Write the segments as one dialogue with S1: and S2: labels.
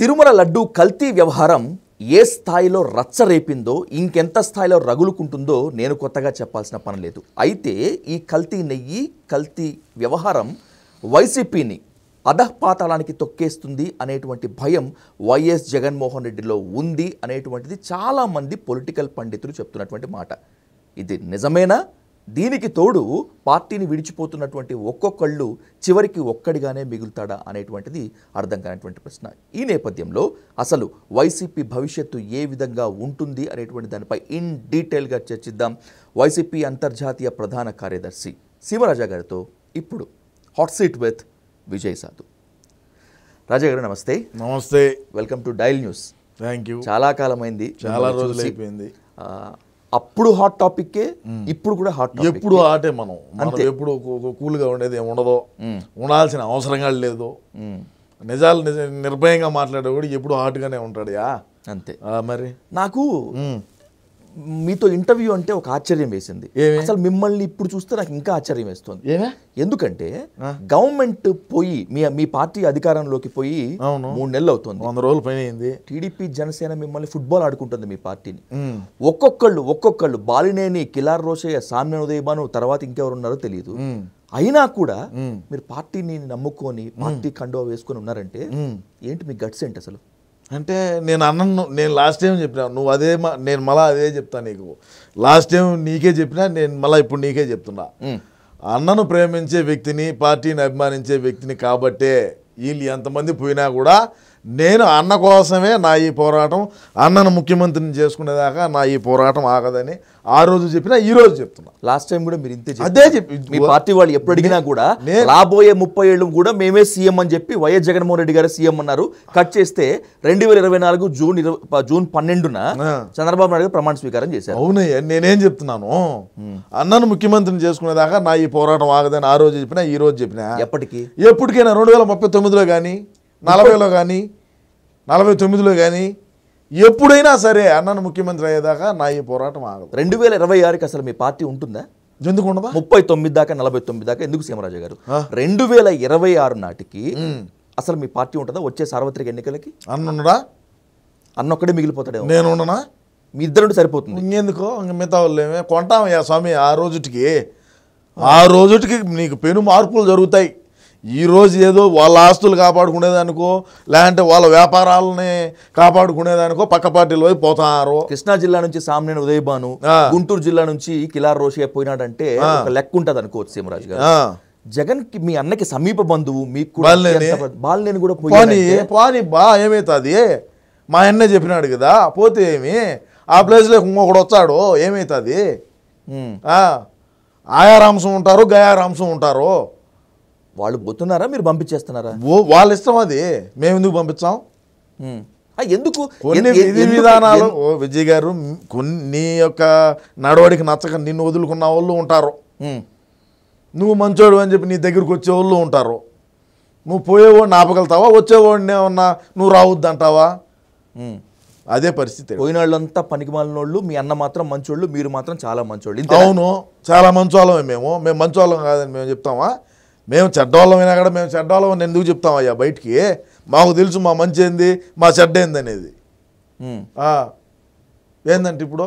S1: తిరుమల లడ్డు కల్తీ వ్యవహారం ఏ స్థాయిలో రచ్చరేపిందో ఇంకెంత స్థాయిలో రగులుకుంటుందో నేను కొత్తగా చెప్పాల్సిన పని లేదు అయితే ఈ కల్తీ నెయ్యి కల్తీ వ్యవహారం వైసీపీని అధపాతాళానికి తొక్కేస్తుంది అనేటువంటి భయం వైఎస్ జగన్మోహన్ రెడ్డిలో ఉంది అనేటువంటిది చాలామంది పొలిటికల్ పండితులు చెప్తున్నటువంటి మాట ఇది నిజమేనా దీనికి తోడు పార్టీని విడిచిపోతున్నటువంటి ఒక్కొక్కళ్ళు చివరికి ఒక్కడిగానే మిగులుతాడా అనేటువంటిది అర్థం కానటువంటి ప్రశ్న ఈ నేపథ్యంలో అసలు వైసీపీ భవిష్యత్తు ఏ విధంగా ఉంటుంది అనేటువంటి దానిపై ఇన్ డీటెయిల్గా చర్చిద్దాం వైసీపీ అంతర్జాతీయ ప్రధాన కార్యదర్శి శివరాజా గారితో ఇప్పుడు హాట్ సీట్ విత్ విజయ్ సాధు రాజా గారు నమస్తే నమస్తే welcome to Dial News thank you చాలా కాలమైంది చాలా రోజులు అయిపోయింది అప్పుడు హాట్ టాపిక్కే
S2: ఇప్పుడు కూడా హాట్ ఎప్పుడు హాటే మనం మనం ఎప్పుడు కూల్గా ఉండేది ఏమి ఉండదు ఉండాల్సిన అవసరంగా లేదు నిజాలు నిర్భయంగా మాట్లాడేవాడు ఎప్పుడు హాట్గానే ఉంటాడు యా అంతే మరి
S1: నాకు మీతో ఇంటర్వ్యూ అంటే ఒక ఆశ్చర్యం వేసింది అసలు మిమ్మల్ని ఇప్పుడు చూస్తే నాకు ఇంకా ఆశ్చర్యం వేస్తుంది ఎందుకంటే గవర్నమెంట్ పోయి మీ మీ పార్టీ అధికారంలోకి పోయి మూడు నెలలు అవుతుంది వంద రోజులు పైన టీడీపీ జనసేన మిమ్మల్ని ఫుట్బాల్ ఆడుకుంటుంది మీ పార్టీని ఒక్కొక్కళ్ళు ఒక్కొక్కళ్ళు బాలినేని కిలార్ రోషయ్య సామ్య ఉదయబాను తర్వాత ఇంకెవరు ఉన్నారో తెలియదు అయినా కూడా మీరు
S2: పార్టీని నమ్ముకొని పార్టీ కండువా వేసుకొని ఉన్నారంటే ఏంటి మీ గట్స్ ఏంటి అసలు అంటే నేను అన్నను నేను లాస్ట్ టైం చెప్పినా నువ్వు అదే నేను మళ్ళా అదే చెప్తాను నీకు లాస్ట్ టైం నీకే చెప్పినా నేను మళ్ళీ ఇప్పుడు నీకే చెప్తున్నా అన్నను ప్రేమించే వ్యక్తిని పార్టీని అభిమానించే వ్యక్తిని కాబట్టే వీళ్ళు ఎంతమంది పోయినా కూడా నేను అన్న కోసమే నా ఈ పోరాటం అన్నను ముఖ్యమంత్రిని చేసుకునేదాకా నా ఈ పోరాటం ఆగదని ఆ రోజు చెప్పినా ఈ రోజు చెప్తున్నా లాస్ట్ టైం కూడా మీరు ఇంతే అదే చెప్పి మీ పార్టీ వాళ్ళు ఎప్పుడు అడిగినా కూడా రాబోయే
S1: ముప్పై ఏళ్ళు కూడా మేమే సీఎం అని చెప్పి వైఎస్ జగన్మోహన్ రెడ్డి గారు సీఎం అన్నారు కట్ చేస్తే రెండు వేల ఇరవై
S2: నాలుగు జూన్ ఇరవై జూన్ పన్నెండున చంద్రబాబు నాయుడు ప్రమాణ స్వీకారం చేశారు అవునయ్య నేనేం చెప్తున్నాను అన్నను ముఖ్యమంత్రిని చేసుకునేదాకా నా ఈ పోరాటం ఆగదని ఆ రోజు చెప్పినా ఈ రోజు చెప్పినా ఎప్పటికీ ఎప్పటికైనా రెండు వేల ముప్పై తొమ్మిదిలో కానీ నలభైలో కానీ నలభై తొమ్మిదిలో కానీ ఎప్పుడైనా సరే అన్నను ముఖ్యమంత్రి అయ్యేదాకా నా ఈ పోరాటం ఆగదు రెండు వేల ఇరవై ఆరుకి
S1: అసలు మీ పార్టీ ఉంటుందా ఎందుకు ఉండదా ముప్పై తొమ్మిది దాకా నలభై తొమ్మిది దాకా ఎందుకు సీమరాజు గారు రెండు వేల ఇరవై ఆరు నాటికి అసలు మీ పార్టీ ఉంటుందా వచ్చే సార్వత్రిక ఎన్నికలకి అన్న
S2: అన్నొక్కడే మిగిలిపోతాడే నేను ఉండనా మీ ఇద్దరు సరిపోతుంది ఇంకెందుకో ఇంక మిగతా వాళ్ళేమే కొంటాం స్వామి ఆ రోజుటికి ఆ రోజుటికి నీకు పెను మార్పులు జరుగుతాయి ఈరోజు ఏదో వాళ్ళ ఆస్తులు కాపాడుకునేదానికో లేదంటే వాళ్ళ వ్యాపారాలని కాపాడుకునేదానికో పక్క పార్టీలు పోయి పోతారు కృష్ణా జిల్లా నుంచి సామ్నేని ఉదయబాను గుంటూరు జిల్లా నుంచి
S1: కిలార్ రోషియా పోయినాడంటే లెక్క ఉంటుంది అనుకోవచ్చు సీమరాజు గారు జగన్ కి మీ అన్నకి సమీప
S2: బంధువు మీకు బాలినేని కూడా పోయి పోని బా ఏమవుతుంది మా అన్న చెప్పినాడు కదా పోతే ఏమి ఆ ప్లేస్లో ఇంకొకడు వచ్చాడు ఏమవుతుంది ఆయారాంశం ఉంటారు గయారాంశం ఉంటారు వాళ్ళు పోతున్నారా మీరు పంపించేస్తున్నారా ఓ వాళ్ళ ఇష్టం అది మేము ఎందుకు పంపించాం
S1: ఎందుకు కొన్ని విధి విధానాలు
S2: విజయ్ గారు కొన్ని యొక్క నడవడికి నచ్చక నిన్ను వదులుకున్న వాళ్ళు ఉంటారు నువ్వు మంచోడు అని చెప్పి నీ దగ్గరికి వచ్చే వాళ్ళు ఉంటారు నువ్వు పోయేవాడిని ఆపగలుగుతావా వచ్చేవాడిని ఏమన్నా నువ్వు రావద్దంటావా అదే పరిస్థితి పోయిన వాళ్ళంతా పనికిమాలిన వాళ్ళు మీ అన్న మాత్రం మంచోళ్ళు మీరు మాత్రం చాలా మంచోళ్ళు అవును చాలా మంచోళ్ళమే మేము మేము మంచోళ్ళం కాదని మేము చెప్తామా మేము చెడ్డోళ్ళమైనా కూడా మేము చెడ్డోళ్ళం ఎందుకు చెప్తామయ్యా బయటికి మాకు తెలుసు మా మంచి ఏంది మా చెడ్డ ఏంది అనేది ఏందంటే ఇప్పుడు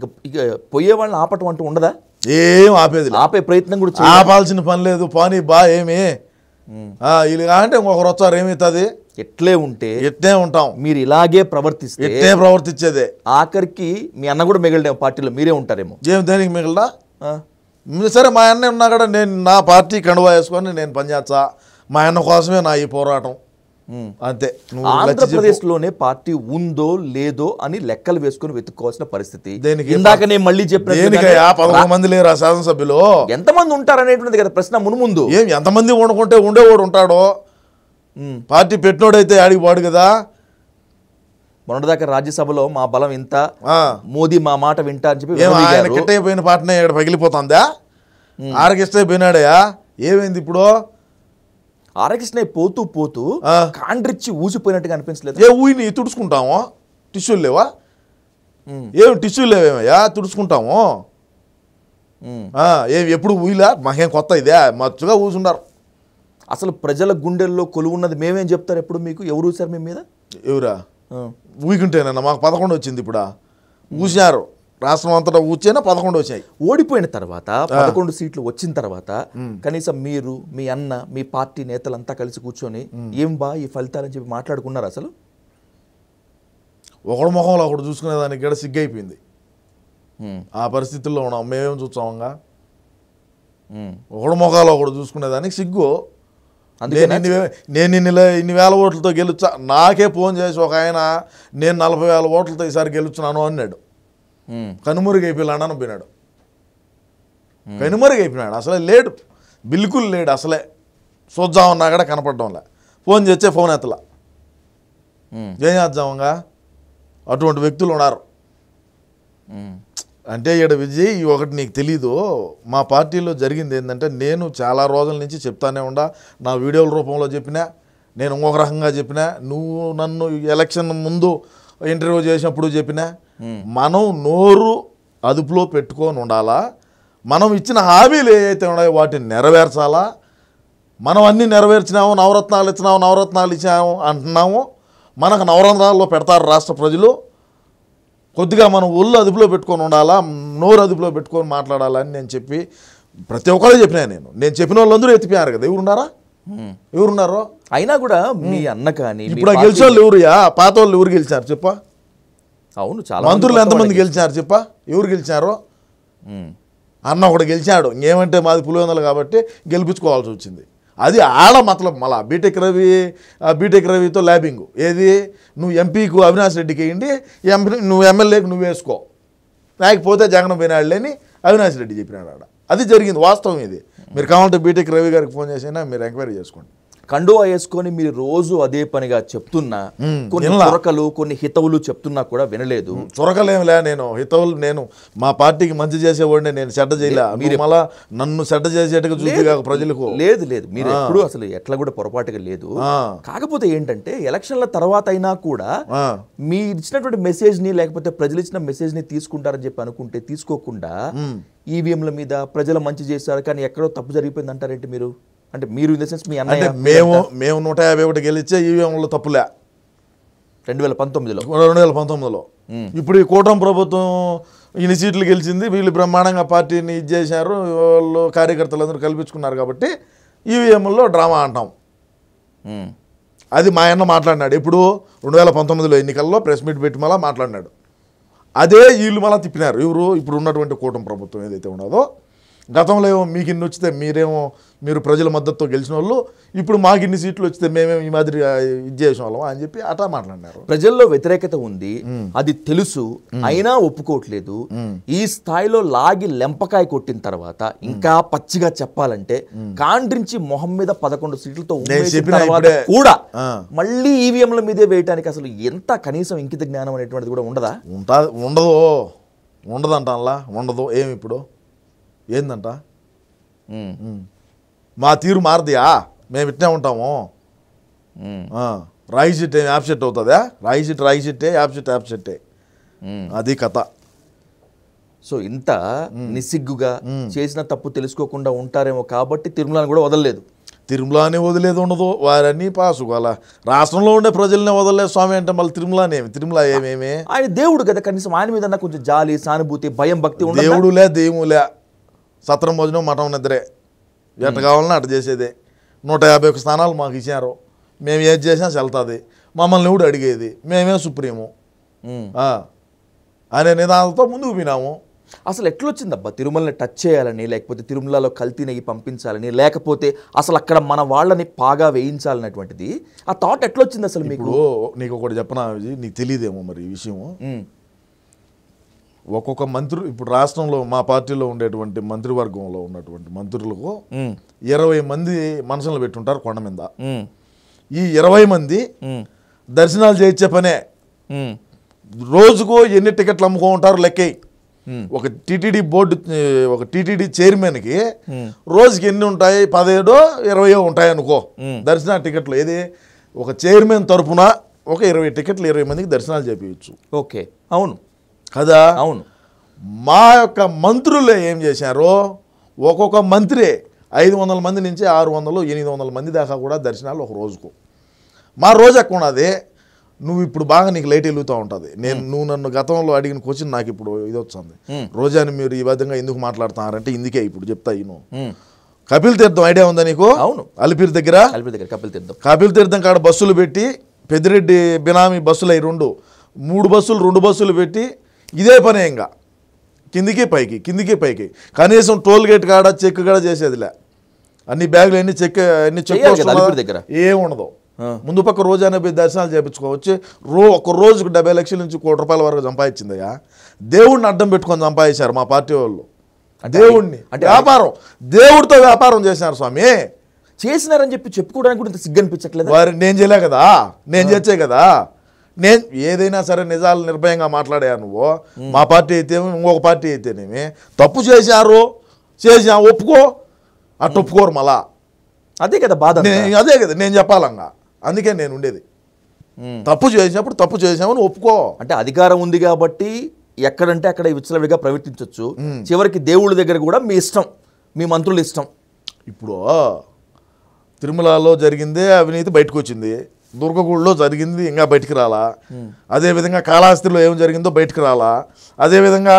S2: ఇక ఇక పోయే వాళ్ళని ఆపటం అంటూ ఉండదా ఏం ఆపేది ఆపే ప్రయత్నం కూడా ఆపాల్సిన పని లేదు పానీ బా ఏమి వీళ్ళు అంటే ఒకరు వచ్చారు ఏమవుతుంది ఎట్లే ఉంటే ఎట్లే ఉంటాం మీరు ఇలాగే ప్రవర్తిస్తే ఎట్లే ప్రవర్తించేదే ఆఖరికి మీ అన్న కూడా మిగిలిన పార్టీలో మీరే ఉంటారేమో ఏమి దేనికి మిగిలినా సరే మా అన్న ఉన్నా కూడా నేను నా పార్టీ కండువా వేసుకొని నేను పనిచేస్తా మా అన్న కోసమే నా ఈ పోరాటం అంతే ఆంధ్రప్రదేశ్లోనే
S1: పార్టీ ఉందో లేదో అని లెక్కలు వేసుకుని వెతుక్కోవాల్సిన పరిస్థితి ఇందాక నేను మళ్ళీ
S3: చెప్పిన
S2: మంది లేరు శాసనసభ్యులు ఎంతమంది ఉంటారు అనేటువంటిది కదా ప్రశ్న మునుముందు ఏం ఎంతమంది వండుకుంటే ఉండేవాడు ఉంటాడో పార్టీ పెట్టినోడైతే ఆడికి వాడు కదా
S1: మొన్నటిదాకా రాజ్యసభలో మా బలం ఇంత మోదీ మా మాట వింటా అని చెప్పి ఆయన కిట్
S2: అయిపోయిన పాటనే ఇక్కడ పగిలిపోతుందా ఆరకిష్ట అయిపోయినాడయా ఏమైంది ఇప్పుడు ఆరకిష్ణ పోతూ పోతూ కాండ్రిచ్చి ఊసిపోయినట్టుగా అనిపించలేదు ఏ ఊయిని తుడుచుకుంటాము టిష్యూలు లేవా ఏమి టిష్యూలు లేవేమయ్యా తుడుచుకుంటాము ఏమి ఎప్పుడు ఊయిలా మాకేం కొత్త ఇదే మచ్చుగా ఊసుండారు అసలు ప్రజల గుండెల్లో కొలువున్నది మేమేం చెప్తారు ఎప్పుడు మీకు ఎవరు సార్ మీ మీద ఎవరా ఊగుంటేనన్న మాకు పదకొండు వచ్చింది ఇప్పుడు ఊసినారు రాష్ట్రం అంతటా ఊచేనా పదకొండు వచ్చాయి ఓడిపోయిన తర్వాత పదకొండు సీట్లు వచ్చిన తర్వాత కనీసం మీరు మీ అన్న
S1: మీ పార్టీ నేతలంతా కలిసి కూర్చొని ఏం బా ఈ ఫలితాలని చెప్పి మాట్లాడుకున్నారు అసలు
S2: ఒకడు ముఖంలో ఒకడు చూసుకునే దానికి గడ సిగ్గైపోయింది ఆ పరిస్థితుల్లో ఉన్నాం మేమేం చూస్తామంగా ఒకడు మొఖాలు ఒకడు చూసుకునేదానికి సిగ్గు నేను ఇన్ని ఇన్ని వేల ఓట్లతో గెలుచా నాకే ఫోన్ చేసి ఒక ఆయన నేను నలభై వేల ఓట్లతో ఈసారి గెలుచున్నాను అన్నాడు కనుమరుగు అని పోయినాడు కనుమరుగు అయిపోయినాడు అసలే లేడు బిల్కుల్ లేడు అసలే చూద్దామన్నా కూడా కనపడడంలే ఫోన్ చేస్తే ఫోన్ ఎత్తలా ఏం చేద్దామంగా అటువంటి వ్యక్తులు ఉన్నారు అంటే ఇక్కడ విజయ్ ఒకటి నీకు తెలీదు మా పార్టీలో జరిగింది ఏంటంటే నేను చాలా రోజుల నుంచి చెప్తానే ఉండా నా వీడియోల రూపంలో చెప్పినా నేను ఇంకొక రకంగా చెప్పినా నువ్వు నన్ను ఎలక్షన్ ముందు ఇంటర్వ్యూ చేసినప్పుడు చెప్పినా మనం నోరు అదుపులో పెట్టుకొని ఉండాలా మనం ఇచ్చిన హామీలు ఏవైతే ఉన్నాయో వాటిని నెరవేర్చాలా మనం అన్నీ నెరవేర్చినాము నవరత్నాలు ఇచ్చినాము నవరత్నాలు ఇచ్చాము అంటున్నాము మనకు నవరత్నాల్లో పెడతారు రాష్ట్ర ప్రజలు కొద్దిగా మనం ఒళ్ళు అదుపులో పెట్టుకొని ఉండాలా నోరు అదుపులో పెట్టుకొని మాట్లాడాలని నేను చెప్పి ప్రతి ఒక్కరూ చెప్పినా నేను నేను చెప్పిన వాళ్ళందరూ ఎత్తిపోయారు కదా ఎవరున్నారా ఎవరున్నారు అయినా కూడా మీ అన్న కానీ ఇప్పుడు గెలిచిన వాళ్ళు ఎవరుయా పాత వాళ్ళు ఎవరు గెలిచినారు చెప్పా అవును చాలా మంత్రులు ఎంతమంది గెలిచినారు చెప్పా ఎవరు గెలిచినారో అన్న ఒకటి గెలిచాడు ఇంకేమంటే మాది పులివందలు కాబట్టి గెలిపించుకోవాల్సి వచ్చింది అది ఆడ మతలం మళ్ళా బీటెక్ రవి బీటెక్ రవితో ల్యాబింగ్ ఏది నువ్వు ఎంపీకు అవినాష్ రెడ్డికి వేయండి ఎంపీ నువ్వు ఎమ్మెల్యేకి నువ్వు వేసుకో లేకపోతే జగన్ పోయినాళ్ళని అవినాష్ రెడ్డి చెప్పినాడు ఆడ అది జరిగింది వాస్తవం ఇది మీరు కావాలంటే బీటెక్ రవి గారికి ఫోన్ చేసినా మీరు ఎంక్వైరీ చేసుకోండి కండువా వేసుకొని మీరు రోజు అదే పనిగా చెప్తున్నా కొన్ని చొరకలు కొన్ని హితవులు చెప్తున్నా కూడా వినలేదు చొరకలేమిలే నేను హితవులు నేను మా పార్టీకి మంచి చేసేవాడిని నేను చెడ్డ చేయలే మీరు మళ్ళా నన్ను చెడ్డ చేసేట్టుగా చూసి ప్రజలకు లేదు లేదు మీరు ఎప్పుడు
S1: అసలు ఎట్లా కూడా పొరపాటుగా లేదు కాకపోతే ఏంటంటే ఎలక్షన్ల తర్వాత అయినా కూడా మీ ఇచ్చినటువంటి మెసేజ్ ని లేకపోతే ప్రజలు ఇచ్చిన మెసేజ్ ని తీసుకుంటారని చెప్పి అనుకుంటే తీసుకోకుండా ఈవీఎంల మీద ప్రజలు మంచి చేశారు కానీ ఎక్కడో తప్పు జరిగిపోయింది అంటారేంటి మీరు అంటే మీరు ఇన్ ద
S2: సెన్స్ మీ అన్నయ్య మేము మేము నూట యాభై ఒకటి గెలిచే ఈవీఎంలో తప్పులే రెండు వేల పంతొమ్మిదిలో రెండు వేల పంతొమ్మిదిలో ఇప్పుడు ఈ కూటమి ప్రభుత్వం ఇన్ని సీట్లు గెలిచింది వీళ్ళు బ్రహ్మాండంగా పార్టీని ఇది చేశారు వాళ్ళు అందరూ కల్పించుకున్నారు కాబట్టి ఈవీఎంలో డ్రామా అంటాం అది మా అన్న మాట్లాడినాడు ఇప్పుడు రెండు వేల పంతొమ్మిదిలో ఎన్నికల్లో ప్రెస్ మీట్ పెట్టి మళ్ళీ మాట్లాడినాడు అదే వీళ్ళు మళ్ళీ తిప్పినారు ఎవరు ఇప్పుడు ఉన్నటువంటి కూటమి ప్రభుత్వం ఏదైతే ఉండదో గతంలో ఏమో మీకు ఇన్ని వచ్చితే మీరేమో మీరు ప్రజల మద్దతుతో గెలిచిన వాళ్ళు ఇప్పుడు మాకు ఇన్ని సీట్లు వచ్చితే మేమేమి ఈ మాదిరి ఇది చేసిన వాళ్ళం అని చెప్పి అట్లా మాట్లాడినారు ప్రజల్లో వ్యతిరేకత ఉంది అది తెలుసు అయినా ఒప్పుకోవట్లేదు ఈ స్థాయిలో
S1: లాగి లెంపకాయ కొట్టిన తర్వాత ఇంకా పచ్చిగా చెప్పాలంటే కాండ్రించి మొహం మీద పదకొండు సీట్లతో కూడా మళ్ళీ ఈవీఎంల మీదే వేయటానికి అసలు ఎంత
S2: కనీసం ఇంకిత జ్ఞానం అనేటువంటిది కూడా ఉండదా ఉండదు ఉండదంట అలా ఉండదు ఏమి ఇప్పుడు ఏందంట మా తీరు మారదియా మేము ఇట్నే ఉంటాము రాయి ఏమి యాప్ షీట్ అవుతుందా రాయి షీట్ రాయి షీట్టే యాప్ షీట్ యాప్ షీట్టే అది కథ సో ఇంత నిస్సిగ్గుగా చేసిన తప్పు తెలుసుకోకుండా ఉంటారేమో కాబట్టి తిరుమలని కూడా వదలలేదు తిరుమలని వదిలేదు ఉండదు వారని పాసు అలా రాష్ట్రంలో ఉండే ప్రజల్ని వదలలేదు స్వామి అంటే మళ్ళీ తిరుమలనేమి తిరుమల ఏమేమి ఆయన దేవుడు కదా కనీసం ఆయన మీద కొంచెం జాలి సానుభూతి భయం భక్తి దేవుడులే దేవులే సత్రం భోజనం మఠం నిద్రే ఎట్ట కావాలన్నా అటు చేసేదే నూట యాభై ఒక స్థానాలు మాకు ఇచ్చారు మేము ఏది చేసినా చెల్తుంది మమ్మల్ని కూడా అడిగేది మేమే సుప్రీము అనే నిదానంతో ముందుకు పోయినాము అసలు ఎట్లొచ్చిందబ్బా
S1: తిరుమలని టచ్ చేయాలని లేకపోతే తిరుమలలో కల్తీ నెయ్యి పంపించాలని లేకపోతే అసలు అక్కడ మన
S2: వాళ్ళని పాగా వేయించాలనేటువంటిది ఆ థాట్ ఎట్లొచ్చింది అసలు మీకు నీకు ఒకటి చెప్పనా నీకు తెలియదేమో మరి ఈ విషయము ఒక్కొక్క మంత్రులు ఇప్పుడు రాష్ట్రంలో మా పార్టీలో ఉండేటువంటి మంత్రివర్గంలో ఉన్నటువంటి మంత్రులకు ఇరవై మంది మనసులు పెట్టుంటారు కొండ మీద ఈ ఇరవై మంది దర్శనాలు చేయించే పనే రోజుకు ఎన్ని టికెట్లు అమ్ముకో ఉంటారు లెక్కయి ఒక టీటీడీ బోర్డు ఒక టీటీడీ చైర్మన్కి రోజుకి ఎన్ని ఉంటాయి పదిహేడు ఇరవయో ఉంటాయి అనుకో దర్శన టికెట్లు ఏది ఒక చైర్మన్ తరఫున ఒక ఇరవై టికెట్లు ఇరవై మందికి దర్శనాలు చేపించచ్చు ఓకే అవును కదా అవును మా యొక్క మంత్రులే ఏం చేశారో ఒక్కొక్క మంత్రి ఐదు వందల మంది నుంచి ఆరు వందలు ఎనిమిది వందల మంది దాకా కూడా దర్శనాలు ఒక రోజుకు మా రోజు ఎక్కువ ఉన్నది నువ్వు ఇప్పుడు బాగా నీకు లైట్ వెలుగుతూ ఉంటుంది నేను నువ్వు నన్ను గతంలో అడిగిన క్వశ్చన్ నాకు ఇప్పుడు ఇది వచ్చింది రోజాని మీరు ఈ విధంగా ఎందుకు మాట్లాడుతున్నారంటే ఇందుకే ఇప్పుడు చెప్తా నువ్వు కపిల్ తీర్థం ఐడియా ఉందా నీకు అవును అలిపిరి దగ్గర అలిపిరి దగ్గర కపిల్ తీర్థం కపిల్ తీర్థం కాడ బస్సులు పెట్టి పెద్దిరెడ్డి బినామీ బస్సులు అయి రెండు మూడు బస్సులు రెండు బస్సులు పెట్టి ఇదే పనే ఇంకా కిందికి పైకి కిందికి పైకి కనీసం టోల్ గేట్ కాడ చెక్ కాడ చేసేదిలే అన్ని బ్యాగులు ఎన్ని చెక్ ఎన్ని చెక్ దగ్గర ఏముండదు ముందు పక్క రోజైనా పోయి దర్శనాలు చేయించుకోవచ్చు రో ఒక రోజుకు డెబ్బై లక్షల నుంచి కోటి రూపాయల వరకు అయ్యా దేవుడిని అడ్డం పెట్టుకొని సంపాదించారు మా పార్టీ వాళ్ళు దేవుణ్ణి అంటే వ్యాపారం దేవుడితో వ్యాపారం చేసినారు స్వామి చేసినారని చెప్పి చెప్పుకోవడానికి కూడా సిగ్గు అనిపించట్లేదు నేను చేయలే కదా నేను చేసే కదా నేను ఏదైనా సరే నిజాలు నిర్భయంగా మాట్లాడే నువ్వు మా పార్టీ అయితే ఇంకొక పార్టీ అయితేనేమి తప్పు చేశారు చేసా ఒప్పుకో అట్ట ఒప్పుకోరు మళ్ళా అదే కదా బాధ అదే కదా నేను చెప్పాలంగా అందుకే నేను ఉండేది తప్పు చేసినప్పుడు తప్పు చేసామని
S1: ఒప్పుకో అంటే అధికారం ఉంది కాబట్టి ఎక్కడంటే అక్కడ విచ్చలవిగా ప్రవర్తించవచ్చు చివరికి
S2: దేవుళ్ళ దగ్గర కూడా మీ ఇష్టం మీ మంత్రులు ఇష్టం ఇప్పుడు తిరుమలలో జరిగిందే అవినీతి బయటకు వచ్చింది దుర్గగూడలో జరిగింది ఇంకా బయటికి రాలా అదేవిధంగా కాళహస్తిలో ఏం జరిగిందో బయటికి రాలా అదేవిధంగా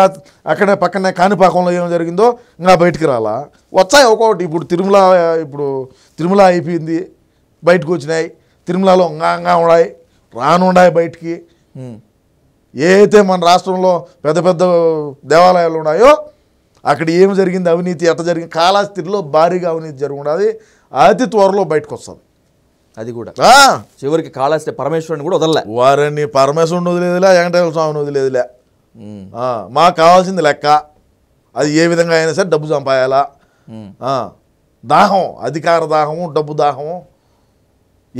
S2: అక్కడే పక్కనే కాణిపాకంలో ఏం జరిగిందో ఇంకా బయటికి రాలా వచ్చాయి ఒక్కొక్కటి ఇప్పుడు తిరుమల ఇప్పుడు తిరుమల అయిపోయింది బయటకు వచ్చినాయి తిరుమలలో ఇంకా ఉన్నాయి రానున్నాయి బయటికి ఏదైతే మన రాష్ట్రంలో పెద్ద పెద్ద దేవాలయాలు ఉన్నాయో అక్కడ ఏం జరిగింది అవినీతి ఎట్ట జరిగింది కాళహస్తిలో భారీగా అవినీతి జరుగుండాలి అతి త్వరలో బయటకు వస్తుంది అది కూడా చివరికి కాళాస్తే పరమేశ్వరుని కూడా వదలలే వారిని పరమేశ్వరుని వదిలేదులే వెంకటేశ్వర స్వామిని వదిలేదులే మాకు కావాల్సింది లెక్క అది ఏ విధంగా అయినా సరే డబ్బు సంపాయాలా దాహం అధికార దాహము డబ్బు దాహము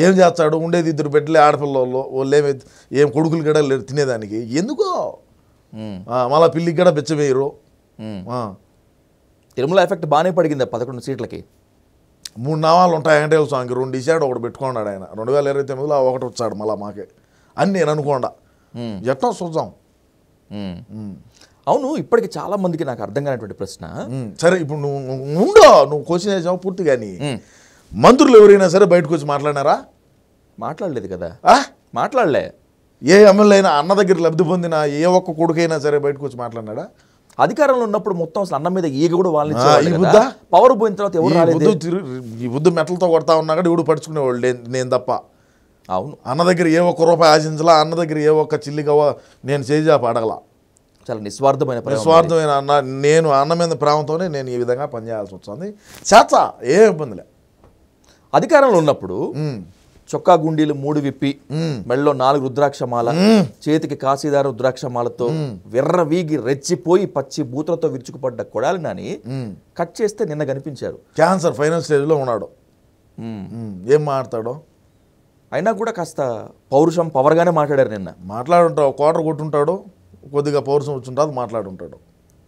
S2: ఏం చేస్తాడు ఉండేది ఇద్దరు బిడ్డలే ఆడపిల్ల వాళ్ళు ఏమి ఏం కొడుకులు కూడా లేరు తినేదానికి ఎందుకో మళ్ళీ పిల్లికి కూడా బెచ్చవేయరు తిరుమల ఎఫెక్ట్ బాగానే పడిగింది పదకొండు సీట్లకి మూడు నామాలు ఉంటాయి వెంకటేశ్వర స్వామికి రెండు ఇచ్చాడు ఒకటి పెట్టుకున్నాడు ఆయన రెండు వేల ఇరవై తొమ్మిదిలో ఒకటి వచ్చాడు మళ్ళీ మాకే అని నేను అనుకోండా ఎట్టో చూద్దాం అవును ఇప్పటికి చాలా మందికి నాకు అర్థం కానటువంటి ప్రశ్న సరే ఇప్పుడు నువ్వు ఉండో నువ్వు క్వశ్చన్ చేసావు పూర్తి కానీ మంత్రులు ఎవరైనా సరే బయటకు వచ్చి మాట్లాడినారా మాట్లాడలేదు కదా మాట్లాడలే ఏ ఎమ్మెల్యే అయినా అన్న దగ్గర లబ్ధి పొందిన ఏ ఒక్క కొడుకైనా సరే బయటకు వచ్చి మాట్లాడినాడా అధికారంలో ఉన్నప్పుడు మొత్తం అసలు అన్నం మీద ఈగ కూడా వాళ్ళని పవర్ పోయిన తర్వాత ఎవరు ఈ బుద్ధు మెట్లతో కొడతా ఉన్నా కూడా ఇప్పుడు పడుచుకునేవాళ్ళు నేను తప్ప అవును అన్న దగ్గర ఏ ఒక్క రూపాయి ఆశించలా అన్న దగ్గర ఏ ఒక్క చిల్లిగవ నేను చేజా అడగల చాలా నిస్వార్థమైన నిస్వార్థమైన అన్న నేను అన్న మీద ప్రేమతోనే నేను ఈ విధంగా పనిచేయాల్సి వస్తుంది చేత ఏ ఇబ్బందిలే అధికారంలో ఉన్నప్పుడు చొక్కా గుండీలు మూడు విప్పి మెళ్ళలో నాలుగు రుద్రాక్షమాల
S1: చేతికి కాశీదార రుద్రాక్షమాలతో విర్ర వీగి రెచ్చిపోయి పచ్చి బూతులతో విరుచుకుపడ్డ కొడాలి నాని కట్ చేస్తే నిన్న కనిపించారు క్యాన్సర్ ఫైనల్ లో ఉన్నాడు
S2: ఏం మాట్లాడతాడు అయినా కూడా కాస్త పౌరుషం పవర్గానే మాట్లాడారు నిన్న మాట్లాడుంటాడు కోటర్ కొట్టుంటాడు కొద్దిగా పౌరుషం వచ్చుంటుంది మాట్లాడుంటాడు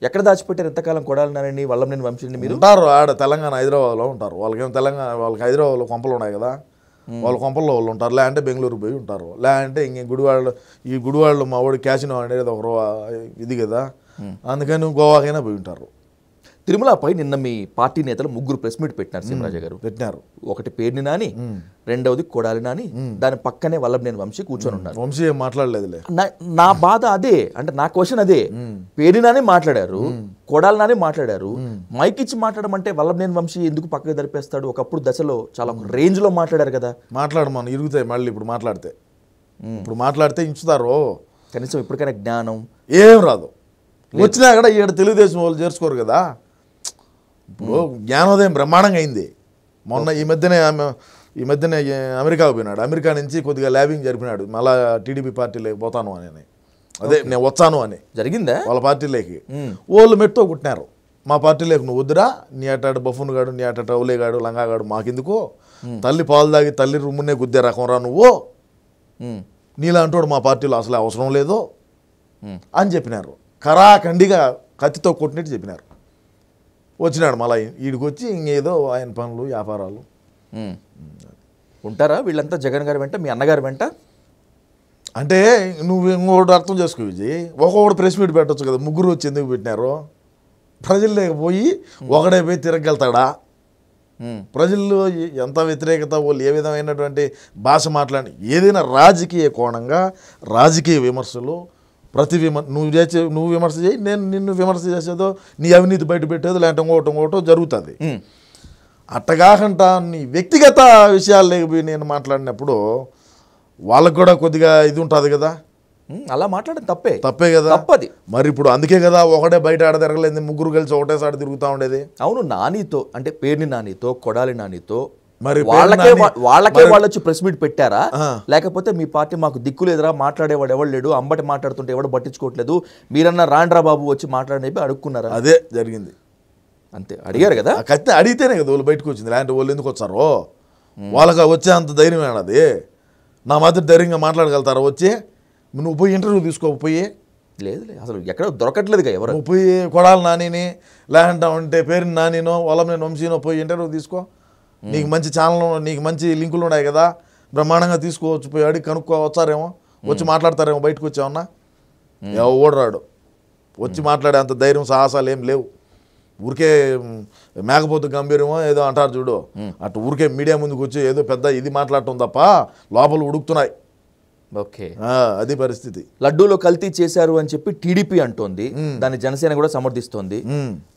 S2: ఎక్కడ దాచిపెట్టారు ఎంతకాలం కొడాలన్నారని వాళ్ళని వంశీని మీరు ఉంటారు ఆడ తెలంగాణ హైదరాబాద్లో ఉంటారు వాళ్ళకేమో తెలంగాణ వాళ్ళకి హైదరాబాద్లో కొంపలు ఉన్నాయి కదా వాళ్ళు కొంపల్లో వాళ్ళు ఉంటారు లేదంటే బెంగళూరు పోయి ఉంటారు లేదంటే ఇంక గుడివాళ్ళు ఈ గుడివాళ్ళు మా వాడు క్యాసినో అనేది ఒక ఇది కదా అందుకని గోవాకైనా పోయి ఉంటారు తిరుమలపై నిన్న మీ పార్టీ నేతలు ముగ్గురు ప్రెస్ మీట్ పెట్టినారు సింహరాజా గారు పెట్టినారు ఒకటి పేరుని
S1: నాని రెండవది కొడాలి నాని దాని పక్కనే నేను వంశీ కూర్చొని ఉన్నారు వంశీ మాట్లాడలేదులే నా బాధ అదే అంటే నా క్వశ్చన్ అదే పేరుని నాని మాట్లాడారు కొడాలి నాని మాట్లాడారు మైక్ ఇచ్చి మాట్లాడమంటే నేను వంశీ ఎందుకు పక్కకి జరిపేస్తాడు ఒకప్పుడు దశలో చాలా
S2: రేంజ్ లో మాట్లాడారు కదా మాట్లాడమని ఇరుగుతాయి మళ్ళీ ఇప్పుడు మాట్లాడితే ఇప్పుడు మాట్లాడితే ఇంచుతారు కనీసం ఇప్పటికైనా జ్ఞానం ఏం రాదు వచ్చినా కూడా ఇక్కడ తెలుగుదేశం వాళ్ళు చేర్చుకోరు కదా ఇప్పుడు జ్ఞానోదయం బ్రహ్మాండంగా అయింది మొన్న ఈ మధ్యనే ఆమె ఈ మధ్యనే అమెరికాకు పోయినాడు అమెరికా నుంచి కొద్దిగా ల్యాబింగ్ జరిపినాడు మళ్ళా టీడీపీ పార్టీలోకి పోతాను అని అదే నేను వచ్చాను అని జరిగిందే వాళ్ళ పార్టీలోకి ఓళ్ళు మెట్టుతో కుట్టినారు మా పార్టీలోకి నువ్వు వద్దురా నీ అటాడు బఫున్ గాడు నీ అటాట లంగా లంగాగాడు మాకెందుకో తల్లి పాలు తాగి తల్లి రుమ్మునే గుద్దే రకం రా నువ్వు నీలాంటోడు మా పార్టీలో అసలు అవసరం లేదు అని చెప్పినారు కరాఖండిగా కత్తితో కొట్టినట్టు చెప్పినారు వచ్చినాడు మళ్ళీ వీడికి వచ్చి ఇంకేదో ఆయన పనులు వ్యాపారాలు ఉంటారా వీళ్ళంతా జగన్ గారి వెంట మీ అన్నగారి వెంట అంటే నువ్వు ఇంకోటి అర్థం చేసుకో విజయ్ ఒక్కొక్కటి ప్రెస్ మీట్ పెట్టచ్చు కదా ముగ్గురు వచ్చి ఎందుకు పెట్టినారు ప్రజలు లేకపోయి ఒకడే పోయి తిరగలుగుతాడా ప్రజల్లో ఎంత వ్యతిరేకత వాళ్ళు ఏ విధమైనటువంటి భాష మాట్లాడి ఏదైనా రాజకీయ కోణంగా రాజకీయ విమర్శలు ప్రతి విమ నువ్వు చేసే నువ్వు విమర్శ చేయి నేను నిన్ను విమర్శ చేసేదో నీ అవినీతి బయట పెట్టేదో లేటం ఇంకోటి ఒకటో జరుగుతుంది అట్టగాకంట నీ వ్యక్తిగత విషయాలు లేకపోయి నేను మాట్లాడినప్పుడు వాళ్ళకు కూడా కొద్దిగా ఇది ఉంటుంది కదా అలా మాట్లాడడం తప్పే తప్పే కదా తప్పది మరి ఇప్పుడు అందుకే కదా ఒకటే బయట ఆడ తిరగలేదు ముగ్గురు కలిసి ఒకటేసారి తిరుగుతూ ఉండేది అవును నానితో అంటే పేర్ని నానితో కొడాలి నానితో మరి వాళ్ళకే వాళ్ళకే వాళ్ళు
S1: వచ్చి ప్రెస్ మీట్ పెట్టారా లేకపోతే మీ పార్టీ మాకు దిక్కు లేదురా మాట్లాడేవాడు ఎవడు లేడు అంబటి మాట్లాడుతుంటే ఎవడు పట్టించుకోవట్లేదు మీరన్నా రాండ్రా బాబు వచ్చి మాట్లాడని అడుక్కున్నారా అదే జరిగింది అంతే అడిగారు కదా
S2: ఖచ్చితంగా అడిగితేనే కదా వాళ్ళు బయటకు వచ్చింది లాంటి వాళ్ళు ఎందుకు వచ్చారు వాళ్ళకి వచ్చే అంత ధైర్యం అది నా మాదిరి ధైర్యంగా మాట్లాడగలుగుతారా వచ్చి నువ్వు పోయి ఇంటర్వ్యూ తీసుకోకపోయి లేదు అసలు ఎక్కడ దొరకట్లేదు ఎవరు పోయి కొడాలి నానిని ఉంటే పేరుని నానినో వాళ్ళ నేను వంశీనో పోయి ఇంటర్వ్యూ తీసుకో నీకు మంచి ఛానల్ నీకు మంచి లింకులు ఉన్నాయి కదా బ్రహ్మాండంగా తీసుకోవచ్చు పోయి అడిగి కనుక్కోవచ్చారేమో వచ్చి మాట్లాడతారేమో బయటకు వచ్చామన్నా ఓడరాడు వచ్చి మాట్లాడే అంత ధైర్యం సాహసాలు ఏం లేవు ఊరికే మేకపోతు గంభీరమో ఏదో అంటారు చూడు అటు ఊరికే మీడియా ముందుకు వచ్చి ఏదో పెద్ద ఇది మాట్లాడటం తప్ప లోపల ఉడుకుతున్నాయి ఓకే అది పరిస్థితి
S1: లడ్డూలో కల్తీ చేశారు అని చెప్పి టీడీపీ అంటోంది దాన్ని జనసేన కూడా సమర్థిస్తోంది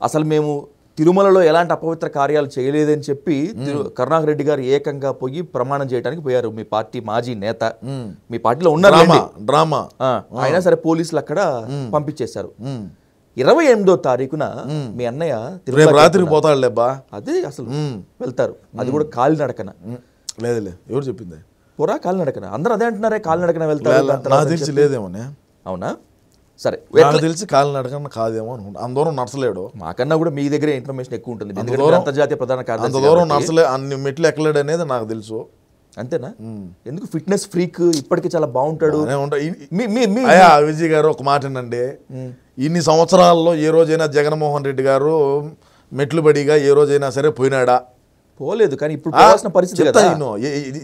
S1: అసలు మేము తిరుమలలో ఎలాంటి అపవిత్ర కార్యాలు చేయలేదని చెప్పి కరుణాకర్ రెడ్డి గారు ఏకంగా పోయి ప్రమాణం చేయడానికి పోయారు మీ పార్టీ మాజీ నేత మీ పార్టీలో ఉన్న డ్రామా అయినా సరే పోలీసులు అక్కడ పంపించేశారు ఇరవై ఎనిమిదో తారీఖున మీ అన్నయ్య రాత్రి లేబ్బా అదే అసలు వెళ్తారు అది కూడా కాలినడకన
S2: లేదులే ఎవరు చెప్పింది కాలి కాలినడకన అందరూ అదే అంటున్నారే కాలినడకన వెళ్తారు అవునా సరే నాకు తెలిసి నడకన్నా కాదేమో అనుకుంటా అంత దూరం నడసలేడు మాకన్నా కూడా మీ దగ్గరే ఇన్ఫర్మేషన్ ఎక్కువ ఉంటుంది అంతర్జాతీయ ప్రధాన కార్యదర్శి అంత దూరం నడసలే అన్ని మెట్లు ఎక్కలేడు అనేది నాకు తెలుసు అంతేనా
S1: ఎందుకు ఫిట్నెస్ ఫ్రీక్ ఇప్పటికీ చాలా బాగుంటాడు
S2: విజయ్ గారు ఒక మాట అండి ఇన్ని సంవత్సరాల్లో ఏ రోజైనా జగన్మోహన్ రెడ్డి గారు మెట్లు పడిగా ఏ రోజైనా సరే పోయినాడా పోలేదు కానీ ఇప్పుడు పోవాల్సిన పరిస్థితి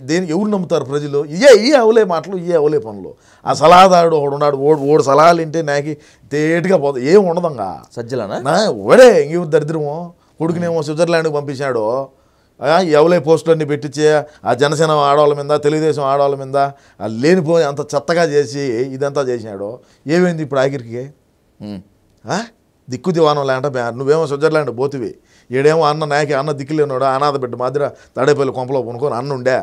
S2: దేని ఎవరు నమ్ముతారు ప్రజలు ఇయే ఈ అవలే మాటలు ఇయే అవలే పనులు ఆ సలహాదారుడు ఒకడు ఉన్నాడు ఓడు ఓడు సలహాలు వింటే నాకు తేటిగా పోదు ఏం ఉండదంగా సజ్జలనా ఒడే ఇంకెవరు దరిద్రము కొడుకునేమో స్విట్జర్లాండ్కి పంపించాడు ఎవలే పోస్టులన్నీ పెట్టించే ఆ జనసేన ఆడవాళ్ళ మీద తెలుగుదేశం ఆడవాళ్ళ మీద లేనిపోయి అంత చెత్తగా చేసి ఇదంతా చేసినాడు ఏమైంది ఇప్పుడు ఆఖరికి దిక్కు దివానం లేంట నువ్వేమో స్విట్జర్లాండ్ పోతివి ఏడేమో అన్న నాయకి అన్న దిక్కులేనాడు అనాథ బిడ్డ మాదిర తాడేపల్లి కొంపలో పనుకొని అన్న ఉండే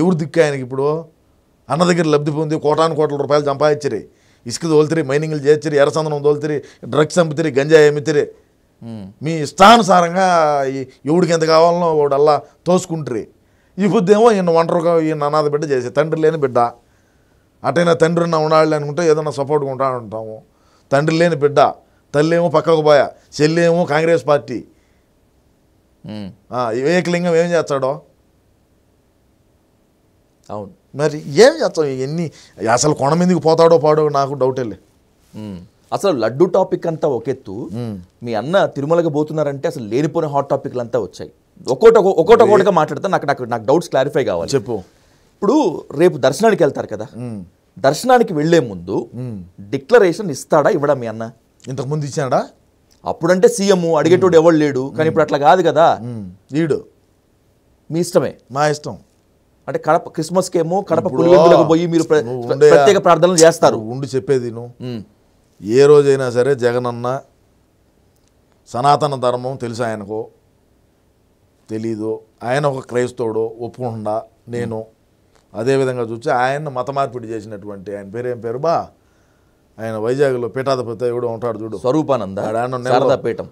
S2: ఎవరు దిక్కు ఆయనకి ఇప్పుడు అన్న దగ్గర లబ్ధి పొంది కోటాను కోట్ల రూపాయలు సంపాదించరి ఇసుక తోలుతిరి మైనింగ్లు చేర్చిరి ఎర్రచందనం తోలుతిరి డ్రగ్స్ అమ్ముతిరి గంజాయి అమ్మితిరి మీ ఇష్టానుసారంగా ఎవడికి ఎంత కావాలనో వాడు అలా తోసుకుంటారు ఈ ఏమో ఈయన ఒంటరిగా ఈయన అనాథ బిడ్డ చేసే తండ్రి లేని బిడ్డ అటైనా తండ్రి ఉన్న ఉండాలి అనుకుంటే ఏదైనా సపోర్ట్గా ఉంటా ఉంటాము తండ్రి లేని బిడ్డ తల్లేమో పక్కకు పోయా చెల్లేమో కాంగ్రెస్ పార్టీ వివేకలింగం ఏం చేస్తాడో అవును మరి ఏం చేస్తాం ఎన్ని అసలు కొండ మీదకి పోతాడో పాడో నాకు డౌట్ వెళ్ళి అసలు లడ్డు టాపిక్ అంతా ఒకెత్తు
S1: మీ అన్న తిరుమలకి పోతున్నారంటే అసలు లేనిపోయిన హాట్ టాపిక్లు అంతా వచ్చాయి ఒక్కోట ఒక్కోట ఒకటిగా మాట్లాడితే నాకు నాకు నాకు డౌట్స్ క్లారిఫై కావాలి చెప్పు ఇప్పుడు రేపు దర్శనానికి వెళ్తారు కదా దర్శనానికి వెళ్లే ముందు డిక్లరేషన్ ఇస్తాడా ఇవ్వడా మీ అన్న ఇంతకుముందు ఇచ్చాడా అప్పుడంటే సీఎం అడిగేటోడు ఎవడు లేడు కానీ ఇప్పుడు అట్లా కాదు కదా వీడు మీ ఇష్టమే మా ఇష్టం అంటే కడప క్రిస్మస్ కేమో కడప పోయి మీరు ప్రత్యేక
S2: ప్రార్థనలు చేస్తారు ఉండి చెప్పేది నువ్వు ఏ రోజైనా సరే జగనన్న సనాతన ధర్మం తెలుసు ఆయనకో తెలీదు ఆయన ఒక క్రైస్తవుడు ఒప్పుకుండా నేను అదేవిధంగా చూసి ఆయన మత మార్పిడి చేసినటువంటి ఆయన పేరు ఏం పేరు బా ఆయన వైజాగ్లో పీఠాధిపతి కూడా ఉంటాడు చూడు స్వరూపానంద శారదాపీఠం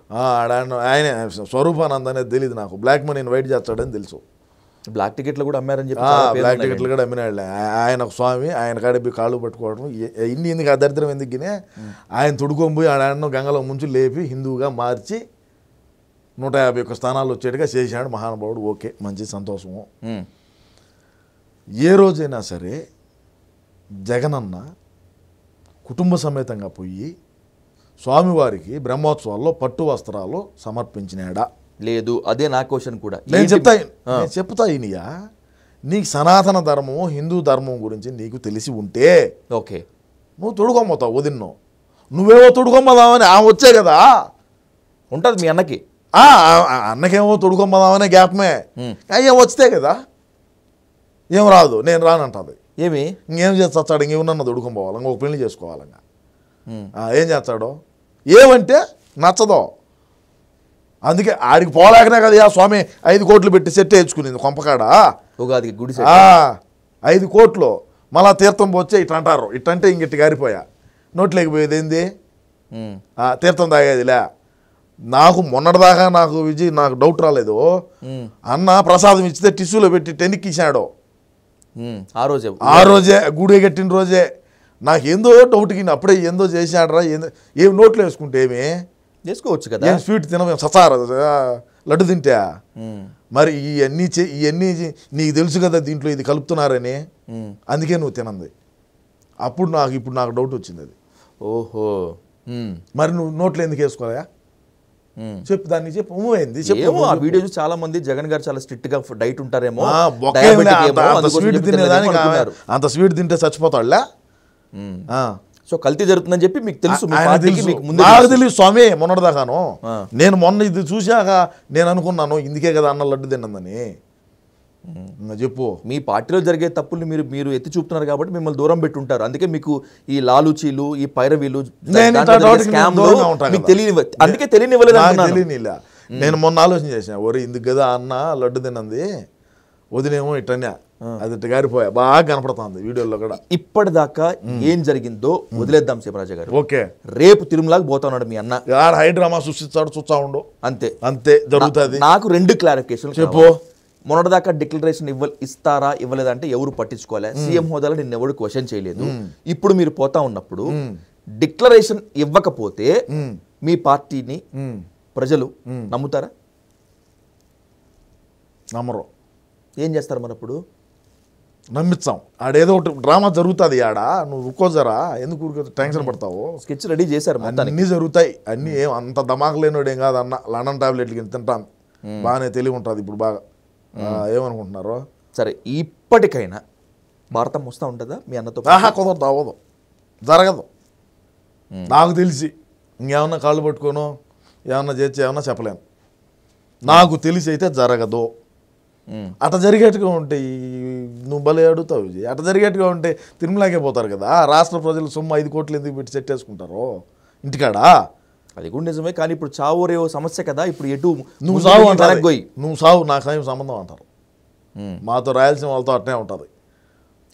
S2: ఆయన స్వరూపానంద అనేది తెలియదు నాకు బ్లాక్ మనీ ఇన్వైట్ చేస్తాడని తెలుసు బ్లాక్ టికెట్లు కూడా అమ్మారని చెప్పి బ్లాక్ టికెట్లు కూడా అమ్మినాడు ఆయన స్వామి ఆయన కాడిపి కాళ్ళు పట్టుకోవడం ఇన్ని ఎందుకు అదరిద్రం ఎందుకునే ఆయన తుడుకొని పోయి ఆడాడను గంగలో ముంచు లేపి హిందువుగా మార్చి నూట యాభై ఒక్క స్థానాలు వచ్చేట్టుగా చేశాడు మహానుభావుడు ఓకే మంచి సంతోషము ఏ రోజైనా సరే జగనన్న కుటుంబ సమేతంగా పోయి స్వామివారికి బ్రహ్మోత్సవాల్లో పట్టు వస్త్రాలు సమర్పించినాడా లేదు అదే నా క్వశ్చన్ కూడా నేను చెప్తా నేను చెప్తా ఈయనయా నీకు సనాతన ధర్మం హిందూ ధర్మం గురించి నీకు తెలిసి ఉంటే ఓకే నువ్వు తొడుగొమ్మతావు వదిన్నో నువ్వేవో తొడుగొమ్మదామని ఆమె వచ్చే కదా ఉంటుంది మీ అన్నకి అన్నకేమో తొడుగొమ్మదామనే గ్యాప్మే అయ్యా వస్తే కదా ఏం రాదు నేను రానంటుంది ఏమి ఇంకేం చేస్తాడు ఇంకేమన్నా దొడుకుని పోవాలి ఇంకొక పెళ్లి చేసుకోవాలి ఏం చేస్తాడో ఏమంటే నచ్చదో అందుకే ఆడికి పోలేకనే కదా యా స్వామి ఐదు కోట్లు పెట్టి సెట్ వేయించుకునేది కొంపకాడ ఉగాది గుడి ఐదు కోట్లు మళ్ళా తీర్థం పోతే ఇట్లా అంటారు ఇట్టంటే ఇంగిట్టి గారిపోయా నోట్లోకి పోయేది ఏంది తీర్థం తాగేదిలే నాకు మొన్నటిదాకా నాకు విజయ్ నాకు డౌట్ రాలేదు అన్న ప్రసాదం ఇచ్చితే టిష్యూలో పెట్టి టెన్కి ఇచ్చాడు
S3: ఆ రోజే ఆ రోజే
S2: గుడి కట్టిన రోజే నాకేందో డౌట్కి అప్పుడే ఏందో చేశాడరా ఏందో ఏం నోట్లో వేసుకుంటే ఏమి చేసుకోవచ్చు కదా స్వీట్ తిన ససార లడ్డు తింటా మరి ఇవన్నీ ఇవన్నీ నీకు తెలుసు కదా దీంట్లో ఇది కలుపుతున్నారని అందుకే నువ్వు తినంది అప్పుడు నాకు ఇప్పుడు నాకు డౌట్ వచ్చింది అది ఓహో మరి నువ్వు నోట్లో ఎందుకు వేసుకోవాలా చెప్పు దాన్ని చెప్పు ఉమ్మేంది చెప్పు ఆ వీడియో చాలా
S1: మంది జగన్ గారు చాలా స్ట్రిక్ట్ గా డైట్ ఉంటారేమో స్వీట్ తినేదానికి
S2: అంత స్వీట్ తింటే చచ్చిపోతాడులే సో కల్తీ జరుగుతుందని చెప్పి మీకు తెలుసు నాకు తెలియదు స్వామి మొన్నటిదాకాను నేను మొన్న ఇది చూశాక నేను అనుకున్నాను ఇందుకే కదా అన్న లడ్డు తిన్నదని చెప్పు మీ పార్టీలో జరిగే తప్పుల్ని మీరు మీరు ఎత్తి చూపుతున్నారు కాబట్టి మిమ్మల్ని దూరం పెట్టుంటారు అందుకే మీకు ఈ లాలుచీలు ఈ పైరవీలు మీకు తెలియని అందుకే తెలియనివ్వలేదు నేను మొన్న ఆలోచన చేసిన ఒరే ఇందుకు కదా అన్న లడ్డు తినంది వదిలేమో ఇట్టనే అది గారిపోయా బాగా కనపడుతుంది వీడియోలో కూడా
S1: ఇప్పటిదాకా ఏం జరిగిందో వదిలేద్దాం శివరాజ గారు ఓకే రేపు తిరుమలకి ఉన్నాడు మీ అన్న హైడ్రామా సృష్టిస్తాడు చూస్తా ఉండు అంతే అంతే జరుగుతుంది నాకు రెండు క్లారిఫికేషన్ చెప్పు మొన్నటిదాకా డిక్లరేషన్ ఇవ్వ ఇస్తారా ఇవ్వలేదంటే ఎవరు పట్టించుకోలే సీఎం హోదాలో నిన్న ఎవరు క్వశ్చన్ చేయలేదు ఇప్పుడు మీరు పోతా ఉన్నప్పుడు డిక్లరేషన్ ఇవ్వకపోతే మీ పార్టీని
S2: ప్రజలు నమ్ముతారా నమ్మరు ఏం చేస్తారు మరి అప్పుడు నమ్మిస్తాం ఆడేదో ఒకటి డ్రామా జరుగుతుంది ఆడ నువ్వు రుక్కోజరా ఎందుకు ఊరికి టెన్షన్ పడతావు స్కెచ్ రెడీ చేశారు అన్ని జరుగుతాయి అన్నీ ఏం అంత దమాకు లేనోడేం కాదు అన్న లండన్ టాబ్లెట్లు తింటాను బాగానే తెలివి ఉంటుంది ఇప్పుడు బాగా ఏమనుకుంటున్నారో సరే ఇప్పటికైనా భారతం వస్తూ ఉంటుందా మీ అన్నతో కుదరదు అవ్వదు జరగదు నాకు తెలిసి ఇంకేమన్నా కాళ్ళు పట్టుకోను ఏమన్నా చేర్చి ఏమన్నా చెప్పలేను నాకు తెలిసి అయితే జరగదు అట జరిగేట్టుగా ఉంటే నువ్వు భలే అడుగుతావు అట జరిగేట్టుగా ఉంటే తిరుమలకే పోతారు కదా రాష్ట్ర ప్రజలు సొమ్ము ఐదు కోట్లు ఎందుకు పెట్టి సెట్టేసుకుంటారు ఇంటికాడా అది కూడా నిజమే కానీ ఇప్పుడు చావు రేవో సమస్య కదా ఇప్పుడు ఎటు నువ్వు సావు అంటారు నువ్వు సావు నాకు సమయం సంబంధం అంటారు మాతో రాయలసీమ వాళ్ళతో అట్నే ఉంటుంది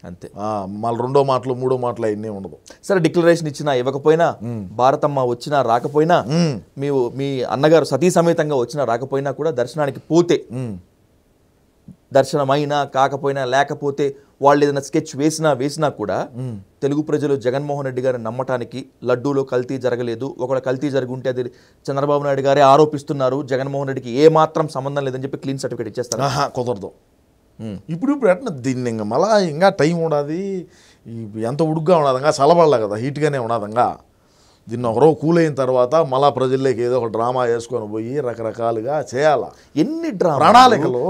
S2: అంతే మళ్ళీ రెండో మాటలు మూడో మాటలు అవన్నీ
S1: ఉండదు సరే డిక్లరేషన్ ఇచ్చినా ఇవ్వకపోయినా భారతమ్మ వచ్చినా రాకపోయినా మీ మీ అన్నగారు సతీ సమేతంగా వచ్చినా రాకపోయినా కూడా దర్శనానికి పోతే దర్శనమైనా కాకపోయినా లేకపోతే వాళ్ళు ఏదైనా స్కెచ్ వేసినా వేసినా కూడా తెలుగు ప్రజలు జగన్మోహన్ రెడ్డి గారిని నమ్మటానికి లడ్డూలో కల్తీ జరగలేదు ఒకవేళ కల్తీ జరుగుంటే అది చంద్రబాబు నాయుడు గారే ఆరోపిస్తున్నారు జగన్మోహన్ రెడ్డికి ఏ మాత్రం సంబంధం లేదని చెప్పి క్లీన్ సర్టిఫికేట్ ఇచ్చేస్తారు కుదరదు
S2: ఇప్పుడు ఇప్పుడు ఎట్లా దీన్ని ఇంకా మళ్ళీ ఇంకా టైం ఉండదు ఎంత ఉడుగ్గా ఉండదు సలబడలే కదా హీట్గానే ఉండదు ఇంకా దీన్ని ఒకరో కూలైన తర్వాత మళ్ళా ప్రజల్లోకి ఏదో ఒక డ్రామా వేసుకొని పోయి రకరకాలుగా చేయాల ఎన్ని డ్రామా ప్రణాళికలు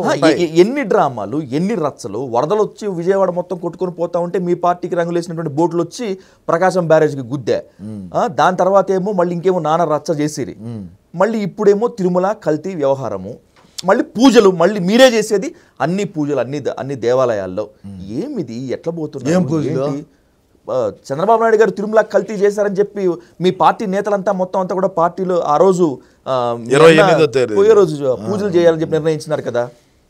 S2: ఎన్ని డ్రామాలు
S1: ఎన్ని రచ్చలు వరదలు వచ్చి విజయవాడ మొత్తం కొట్టుకొని పోతా ఉంటే మీ పార్టీకి రంగులు వేసినటువంటి బోట్లు వచ్చి ప్రకాశం బ్యారేజ్కి గుద్దే దాని తర్వాత ఏమో మళ్ళీ ఇంకేమో నాన్న రచ్చ చేసిరి మళ్ళీ ఇప్పుడేమో తిరుమల కల్తీ వ్యవహారము మళ్ళీ పూజలు మళ్ళీ మీరే చేసేది అన్ని పూజలు అన్ని అన్ని దేవాలయాల్లో ఏమిది ఎట్లా పోతుంది చంద్రబాబు నాయుడు గారు తిరుమల కల్తీ చేశారని చెప్పి మీ పార్టీ నేతలంతా మొత్తం అంతా కూడా పార్టీలో ఆ రోజు
S2: పోయే రోజు పూజలు చేయాలని చెప్పి నిర్ణయించినారు కదా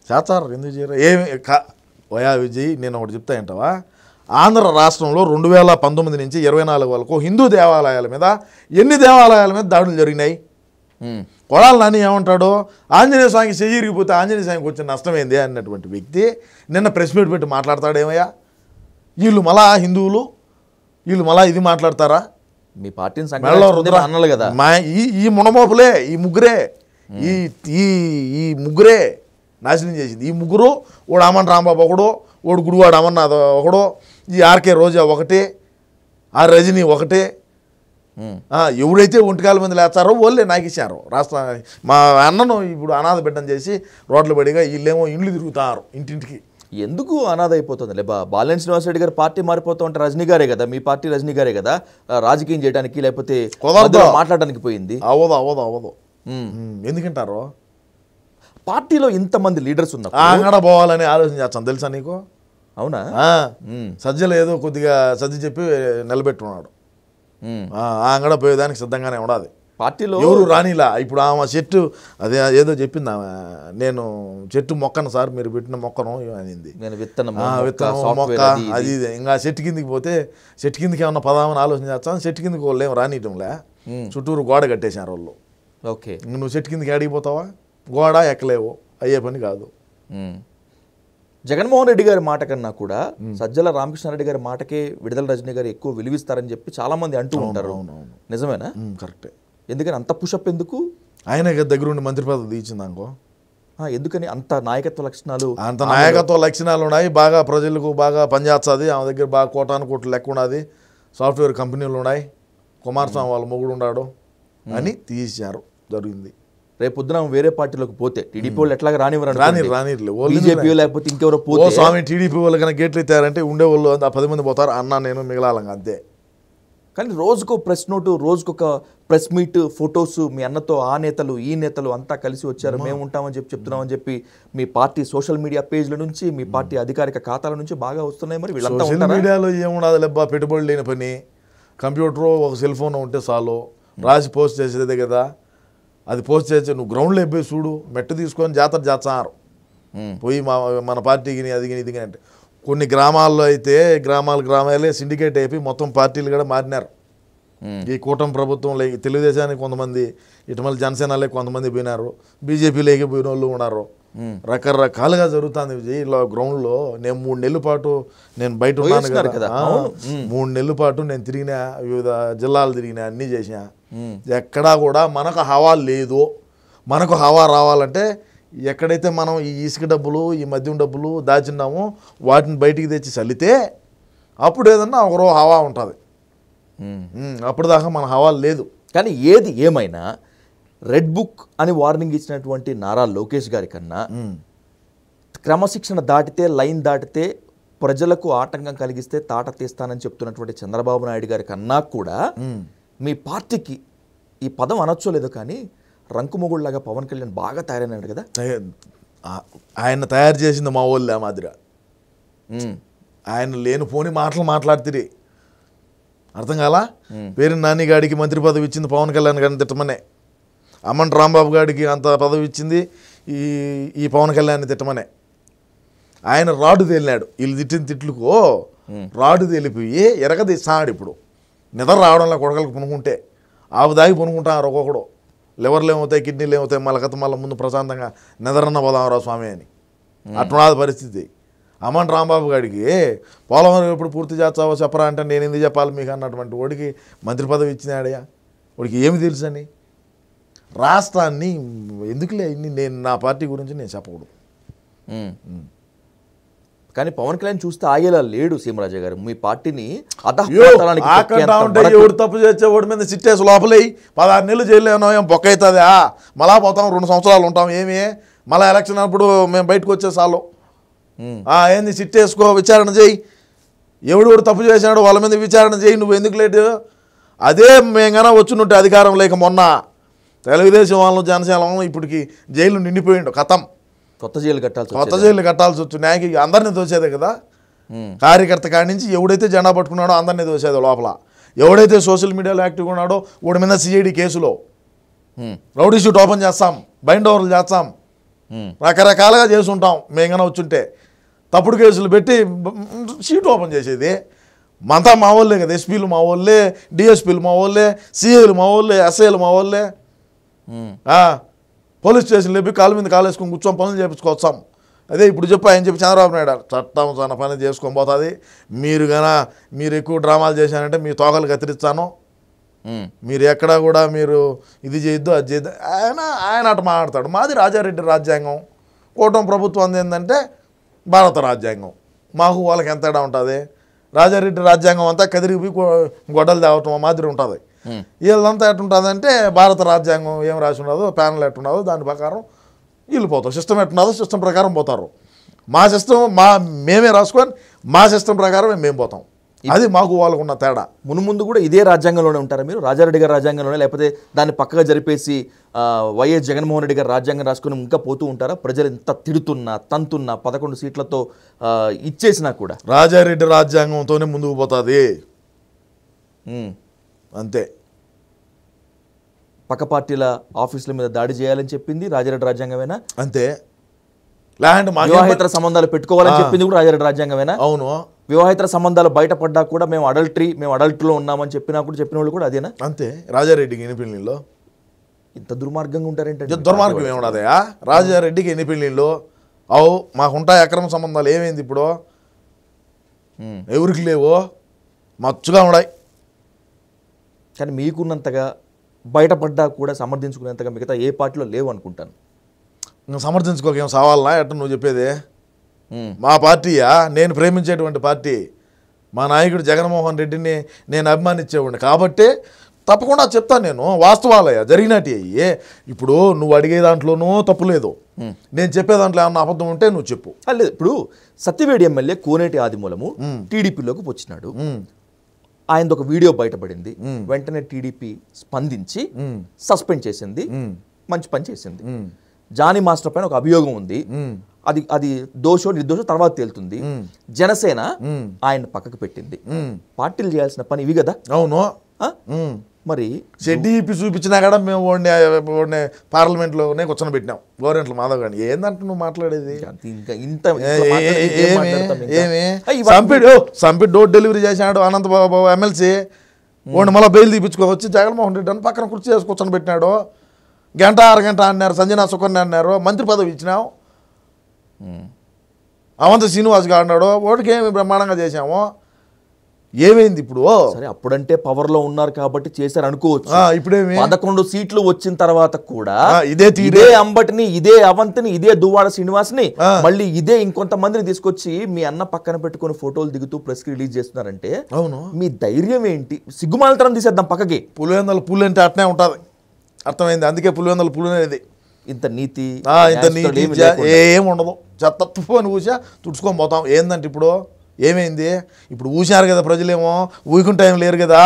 S2: చేస్తారు ఎందుకు చేయరు ఏమి వయా విజయ్ నేను ఒకటి చెప్తా ఏంటవా ఆంధ్ర రాష్ట్రంలో రెండు వేల పంతొమ్మిది నుంచి ఇరవై నాలుగు వరకు హిందూ దేవాలయాల మీద ఎన్ని దేవాలయాల మీద దాడులు జరిగినాయి కొడాలి నాని ఏమంటాడు ఆంజనేయ స్వామికి చేయిరిగిపోతే ఆంజనేయ స్వామికి వచ్చిన నష్టమైంది అన్నటువంటి వ్యక్తి నిన్న ప్రెస్ మీట్ పెట్టి మాట్లాడతాడేమయ్యా వీళ్ళు మళ్ళా హిందువులు వీళ్ళు మళ్ళీ ఇది మాట్లాడతారా
S1: మీ పార్టీని అన్నలు కదా
S2: మా ఈ ఈ మునమోపులే ఈ ముగ్గురే ఈ ఈ ముగ్గురే నాశనం చేసింది ఈ ముగ్గురు ఓడు అమన్ రాంబాబు ఒకడు ఓడు గుడివాడు అమర్నాథ్ ఒకడు ఈ ఆర్కే రోజా ఒకటి ఆ రజనీ ఒకటి ఎవరైతే ఒంటికాల మంది లేస్తారో వాళ్ళే నాకు ఇచ్చారు రాష్ట్ర మా అన్నను ఇప్పుడు అనాథ బిడ్డను చేసి రోడ్ల పడిగా వీళ్ళేమో ఇండ్లు తిరుగుతారు ఇంటింటికి
S1: ఎందుకు అనాథైపోతుంది లే బాలెన్ శ్రీనివాస్ రెడ్డి గారు పార్టీ మారిపోతూ ఉంటే రజనీ గారే కదా మీ పార్టీ రజనీ గారే కదా రాజకీయం చేయడానికి లేకపోతే మాట్లాడడానికి పోయింది అవదు అవదు అవదు
S2: ఎందుకంటారు పార్టీలో ఇంతమంది లీడర్స్ ఉన్నారు ఆంగడ పోవాలని ఆలోచన చేస్తాను తెలుసా నీకు అవునా సజ్జలు ఏదో కొద్దిగా సజ్జ చెప్పి నిలబెట్టున్నాడు అంగడ పోయేదానికి సిద్ధంగానే ఉండాలి పార్టీలో ఎవరు రానిలా ఇప్పుడు ఆమె చెట్టు అదే ఏదో చెప్పింది ఆమె నేను చెట్టు మొక్కను సార్ మీరు పెట్టిన మొక్కను అనింది నేను విత్తనం విత్తనం మొక్క అది ఇంకా చెట్టు కిందికి పోతే చెట్టు కిందికి ఏమన్నా పదామని ఆలోచన చేస్తాను చెట్టు కిందికి వాళ్ళు ఏం రానియటంలే చుట్టూరు గోడ కట్టేశారు వాళ్ళు ఓకే నువ్వు చెట్టు కిందికి అడిగిపోతావా గోడ ఎక్కలేవు అయ్యే పని కాదు
S1: జగన్మోహన్ రెడ్డి గారి మాట కన్నా కూడా సజ్జల రామకృష్ణారెడ్డి గారి మాటకే విడుదల రజనీ గారు ఎక్కువ విలువిస్తారని చెప్పి చాలామంది అంటూ ఉంటారు నిజమేనా కరెక్టే ఎందుకని అంత పుషప్ ఎందుకు
S2: ఆయన దగ్గర ఉండి మంత్రి పదవి తీసింది అనుకో ఎందుకని అంత నాయకత్వ లక్షణాలు అంత నాయకత్వ లక్షణాలు ఉన్నాయి బాగా ప్రజలకు బాగా పనిచేస్తుంది ఆమె దగ్గర బాగా కోటాను కోట్లు లెక్క ఉన్నది సాఫ్ట్వేర్ కంపెనీలు ఉన్నాయి కుమారస్వామి వాళ్ళ మొగుడు ఉన్నాడు అని తీశారు జరిగింది
S1: రేపు పొద్దున వేరే పార్టీలోకి పోతే టీడీపీ వాళ్ళు ఎట్లా రానివ్వరు రాని రాని బీజేపీ లేకపోతే ఇంకెవరో పోతే స్వామి
S2: టీడీపీ వాళ్ళు కనుక గేట్లు ఎత్తారంటే ఉండేవాళ్ళు ఆ పది మంది పోతారు అన్నా నేను మిగలాలంగా అంతే కానీ
S1: రోజుకో ప్రెస్ నోటు రోజుకొక ప్రెస్ మీట్ ఫొటోస్ మీ అన్నతో ఆ నేతలు ఈ నేతలు అంతా కలిసి వచ్చారు మేము ఉంటామని చెప్పి చెప్తున్నామని చెప్పి మీ పార్టీ సోషల్ మీడియా పేజ్ల నుంచి మీ పార్టీ అధికారిక ఖాతాల నుంచి
S2: బాగా వస్తున్నాయి మరి వీళ్ళంతా మీడియాలో ఏముండదు లేబ్బా పెట్టుబడి లేని పని కంప్యూటర్ ఒక సెల్ ఫోన్ ఉంటే చాలు రాసి పోస్ట్ చేసేదే కదా అది పోస్ట్ చేసి నువ్వు గ్రౌండ్లో అయిపోయి చూడు మెట్టు తీసుకొని జాతర జాతర పోయి మా మన పార్టీకి అదిగిని ఇదిగిని అంటే కొన్ని గ్రామాల్లో అయితే గ్రామాల గ్రామాలే సిండికేట్ అయిపోయి మొత్తం పార్టీలు కూడా మారినారు ఈ కూటమి ప్రభుత్వంలో తెలుగుదేశానికి కొంతమంది ఇటుమల జనసేనలే కొంతమంది పోయినారు బీజేపీలోకి పోయిన వాళ్ళు ఉన్నారు రకరకాలుగా జరుగుతుంది విజయ్ ఇలా గ్రౌండ్లో నేను మూడు నెలల పాటు నేను బయట ఉన్నాను కదా మూడు నెలల పాటు నేను తిరిగిన వివిధ జిల్లాలు తిరిగిన అన్నీ చేసిన ఎక్కడా కూడా మనకు హవా లేదు మనకు హవా రావాలంటే ఎక్కడైతే మనం ఈ ఇసుక డబ్బులు ఈ మద్యం డబ్బులు దాచున్నామో వాటిని బయటికి తెచ్చి చల్లితే అప్పుడు ఏదన్నా ఒకరో హవా ఉంటుంది అప్పుడు దాకా మన హవా లేదు కానీ ఏది ఏమైనా రెడ్
S1: బుక్ అని వార్నింగ్ ఇచ్చినటువంటి నారా లోకేష్ గారి కన్నా క్రమశిక్షణ దాటితే లైన్ దాటితే ప్రజలకు ఆటంకం కలిగిస్తే తాట తీస్తానని చెప్తున్నటువంటి చంద్రబాబు నాయుడు గారి కన్నా కూడా మీ పార్టీకి ఈ పదం అనొచ్చో లేదు కానీ
S2: రంకుమొగుళ్ళలాగా పవన్ కళ్యాణ్ బాగా తయారైనాడు కదా ఆయన తయారు చేసింది మా వాళ్ళు మాదిరి ఆయన లేని పోని మాటలు మాట్లాడుతుంది అర్థం కాలా పేరు నాని గాడికి మంత్రి పదవి ఇచ్చింది పవన్ కళ్యాణ్ గారిని తిట్టమనే అమ్మన్ రాంబాబు గారికి అంత పదవి ఇచ్చింది ఈ ఈ పవన్ కళ్యాణ్ని తిట్టమనే ఆయన రాడు తేలినాడు వీళ్ళు తిట్టిన తిట్లుకో రాడు తేలిపోయి ఎరగదీసాడు ఇప్పుడు నిద్ర రావడంలో కొడగలకు పునుకుంటే ఆవు దాగి పునుకుంటారు ఒక్కొక్కడు లివర్లు ఏమవుతాయి కిడ్నీలు ఏమవుతాయి మలకత మళ్ళీ ముందు ప్రశాంతంగా నిద్రన్న పోదామరావు స్వామి అని అటునాది పరిస్థితి అమన్ రాంబాబు గారికి పోలవరం ఎప్పుడు పూర్తి చేస్తావో చెప్పరా అంటే నేను ఎందుకు చెప్పాలి మీకు అన్నటువంటి వాడికి మంత్రి పదవి ఇచ్చినాడయా వాడికి ఏమి తెలుసని రాష్ట్రాన్ని ఎందుకులే నేను నా పార్టీ గురించి నేను చెప్పకూడదు
S1: కానీ పవన్ కళ్యాణ్ చూస్తే ఆగేలా లేడు సీమరాజా గారు మీ పార్టీని ఎవడు
S2: తప్పు చేసేవాడి మీద సిట్టేసి లోపలి పదహారు నెలలు జైలు ఏం బొక్క అవుతుందా మళ్ళా పోతాం రెండు సంవత్సరాలు ఉంటాం ఏమి మళ్ళీ ఎలక్షన్ అప్పుడు మేము బయటకు వచ్చే ఏంది సిట్టేసుకో విచారణ చేయి ఎవడు ఎవడు తప్పు చేసినాడు వాళ్ళ మీద విచారణ చేయి నువ్వు ఎందుకు లేటు అదే మేమైనా వచ్చినట్టు అధికారం లేక మొన్న తెలుగుదేశం వాళ్ళు జనసేన వాళ్ళు ఇప్పటికి జైలు నిండిపోయిండు కథం కొత్త జైలు కట్టాల్సి కొత్త జైలు కట్టాల్సి వచ్చు న్యాయకి అందరినీ దోసేదే కదా కార్యకర్త కాడి నుంచి ఎవడైతే జెండా పట్టుకున్నాడో అందరినీ దోసేది లోపల ఎవడైతే సోషల్ మీడియాలో యాక్టివ్గా ఉన్నాడో వాడి మీద సిఐడి కేసులో రౌడీ షూట్ ఓపెన్ చేస్తాం బైండ్ ఓవర్లు చేస్తాం రకరకాలుగా చేస్తుంటాం మేమైనా వచ్చుంటే తప్పుడు కేసులు పెట్టి షీట్ ఓపెన్ చేసేది మంతా మా వాళ్ళే కదా ఎస్పీలు మా వాళ్ళే డిఎస్పీలు మా వాళ్ళే సిఐలు మా వాళ్ళే ఎస్ఐలు మా వాళ్ళే పోలీస్ స్టేషన్లో లేపి కాళ్ళ మీద కాలు వేసుకొని కూర్చొని పనులు చేయించుకోవచ్చాం అదే ఇప్పుడు చెప్పు ఆయన చెప్పి చంద్రబాబు నాయుడు చట్టం చాలా పని చేసుకొని పోతుంది మీరు గన మీరు ఎక్కువ డ్రామాలు చేశానంటే మీ తోకలు కత్తిరిస్తాను మీరు ఎక్కడా కూడా మీరు ఇది చేయొద్దు అది చేయొద్దు ఆయన ఆయన అటు మాట్లాడతాడు మాది రాజారెడ్డి రాజ్యాంగం కూటమి ప్రభుత్వం ఏంటంటే భారత రాజ్యాంగం మాకు వాళ్ళకి ఎంత ఉంటుంది రాజారెడ్డి రాజ్యాంగం అంతా కదిరిపోయి గొడ్డలు తేవటం మాదిరి ఉంటుంది వీళ్ళంతా ఎట్టుంటుందంటే భారత రాజ్యాంగం ఏం రాసి ఉండదు ప్యానల్ ఎట్టున్నదో దాని ప్రకారం వీళ్ళు పోతారు సిస్టమ్ ఎట్టున్నదో సిస్టమ్ ప్రకారం పోతారు మా సిస్టమ్ మా మేమే రాసుకొని మా సిస్టమ్ ప్రకారమే మేము పోతాం అది మాకు వాళ్ళకు ఉన్న తేడా మును
S1: ముందు కూడా ఇదే రాజ్యాంగంలోనే ఉంటారా మీరు రాజారెడ్డి గారి రాజ్యాంగంలోనే లేకపోతే దాన్ని పక్కగా జరిపేసి వైఎస్ జగన్మోహన్ రెడ్డి గారు రాజ్యాంగం రాసుకుని ఇంకా పోతూ ఉంటారా ప్రజలు ఇంత తిడుతున్నా తంతున్నా పదకొండు సీట్లతో ఇచ్చేసినా కూడా
S2: రాజారెడ్డి రాజ్యాంగంతోనే ముందుకు పోతుంది
S1: అంతే పక్క పార్టీల ఆఫీసుల మీద దాడి చేయాలని చెప్పింది రాజారెడ్డి రాజ్యాంగమేనా అంతే వివాహేతర సంబంధాలు పెట్టుకోవాలని చెప్పింది కూడా రాజారెడ్డి రాజ్యాంగమేనా అవును వివాహేతర సంబంధాలు బయటపడ్డా కూడా మేము అడల్టరీ మేము అడల్ట్లో
S2: ఉన్నామని చెప్పినా కూడా చెప్పిన వాళ్ళు కూడా అదేనా అంతే రాజారెడ్డికి ఎన్ని ఇంత దుర్మార్గంగా ఉంటారేంటే దుర్మార్గం ఏమున్నదయా రాజారెడ్డికి ఎన్ని అవు అవు ఉంటాయి అక్రమ సంబంధాలు ఏమైంది ఇప్పుడు ఎవరికి లేవో మచ్చుగా ఉన్నాయి
S1: కానీ మీకున్నంతగా బయటపడ్డా కూడా సమర్థించుకునేంతగా మిగతా ఏ
S2: పార్టీలో లేవు అనుకుంటాను నువ్వు సమర్థించుకోకేం సవాల్నా ఎట్ట నువ్వు చెప్పేది మా పార్టీయా నేను ప్రేమించేటువంటి పార్టీ మా నాయకుడు జగన్మోహన్ రెడ్డిని నేను అభిమానించేవాడిని కాబట్టే తప్పకుండా చెప్తాను నేను వాస్తవాలయ్యా జరిగినట్టు అయ్యి ఇప్పుడు నువ్వు అడిగే దాంట్లోనూ తప్పులేదు నేను చెప్పే దాంట్లో ఏమన్నా అబద్ధం ఉంటే నువ్వు చెప్పు లేదు ఇప్పుడు సత్యవేడి ఎమ్మెల్యే కోనేటి ఆదిమూలము టీడీపీలోకి వచ్చినాడు ఆయనది ఒక
S1: వీడియో బయటపడింది వెంటనే టీడీపీ స్పందించి సస్పెండ్ చేసింది మంచి పని చేసింది జానీ మాస్టర్ పైన ఒక అభియోగం ఉంది అది అది దోషో నిర్దోషో తర్వాత తేలుతుంది జనసేన ఆయన పక్కకు పెట్టింది పార్టీలు చేయాల్సిన పని ఇవి కదా
S2: అవును మరి షెడ్డి చూపించినా కూడా మేము వాడిని పార్లమెంట్లోనే కూర్చొని గవర్నమెంట్లో మాధవ్ గారిని ఏందంట నువ్వు మాట్లాడేది ఇంకా సంపిడు డోర్ డెలివరీ చేసినాడు అనంతబాబు ఎమ్మెల్సీ వాడిని మళ్ళీ బెయిల్ తీపించుకోవచ్చు జగన్మోహన్ రెడ్డి అని పక్కన కుర్చీ చేసి కూర్చొని పెట్టినాడు గంట గంట అన్నారు సంజనా సుకన్య అన్నారు మంత్రి పదవి ఇచ్చినాం అవంత శ్రీనివాస్ గారు అన్నాడు వాడికి ఏమి బ్రహ్మాండంగా చేశాము ఏమైంది ఇప్పుడు సరే అప్పుడంటే
S1: పవర్ లో ఉన్నారు కాబట్టి చేశారు అనుకోవచ్చు ఇప్పుడేమి పదకొండు సీట్లు వచ్చిన తర్వాత కూడా ఇదే ఇదే అంబటిని ఇదే అవంతిని ఇదే శ్రీనివాస్ ని మళ్ళీ ఇదే ఇంకొంతమందిని తీసుకొచ్చి మీ అన్న పక్కన పెట్టుకుని ఫోటోలు దిగుతూ ప్రెస్ కి రిలీజ్ చేస్తున్నారంటే అవును మీ ధైర్యం ఏంటి
S2: సిగ్గుమాలతరం తీసేద్దాం పక్కకి పులివెందల పూలు అంటే అట్నే ఉంటుంది అర్థమైంది అందుకే పులివెందల పూలు అనేది ఇంత నీతి ఇంత నీతి ఏం ఉండదు చెత్త అని కూసా తుడుచుకొని పోతాం ఏందంటే ఇప్పుడు ఏమైంది ఇప్పుడు ఊసినారు కదా ప్రజలేమో ఊకుంటే టైం లేరు కదా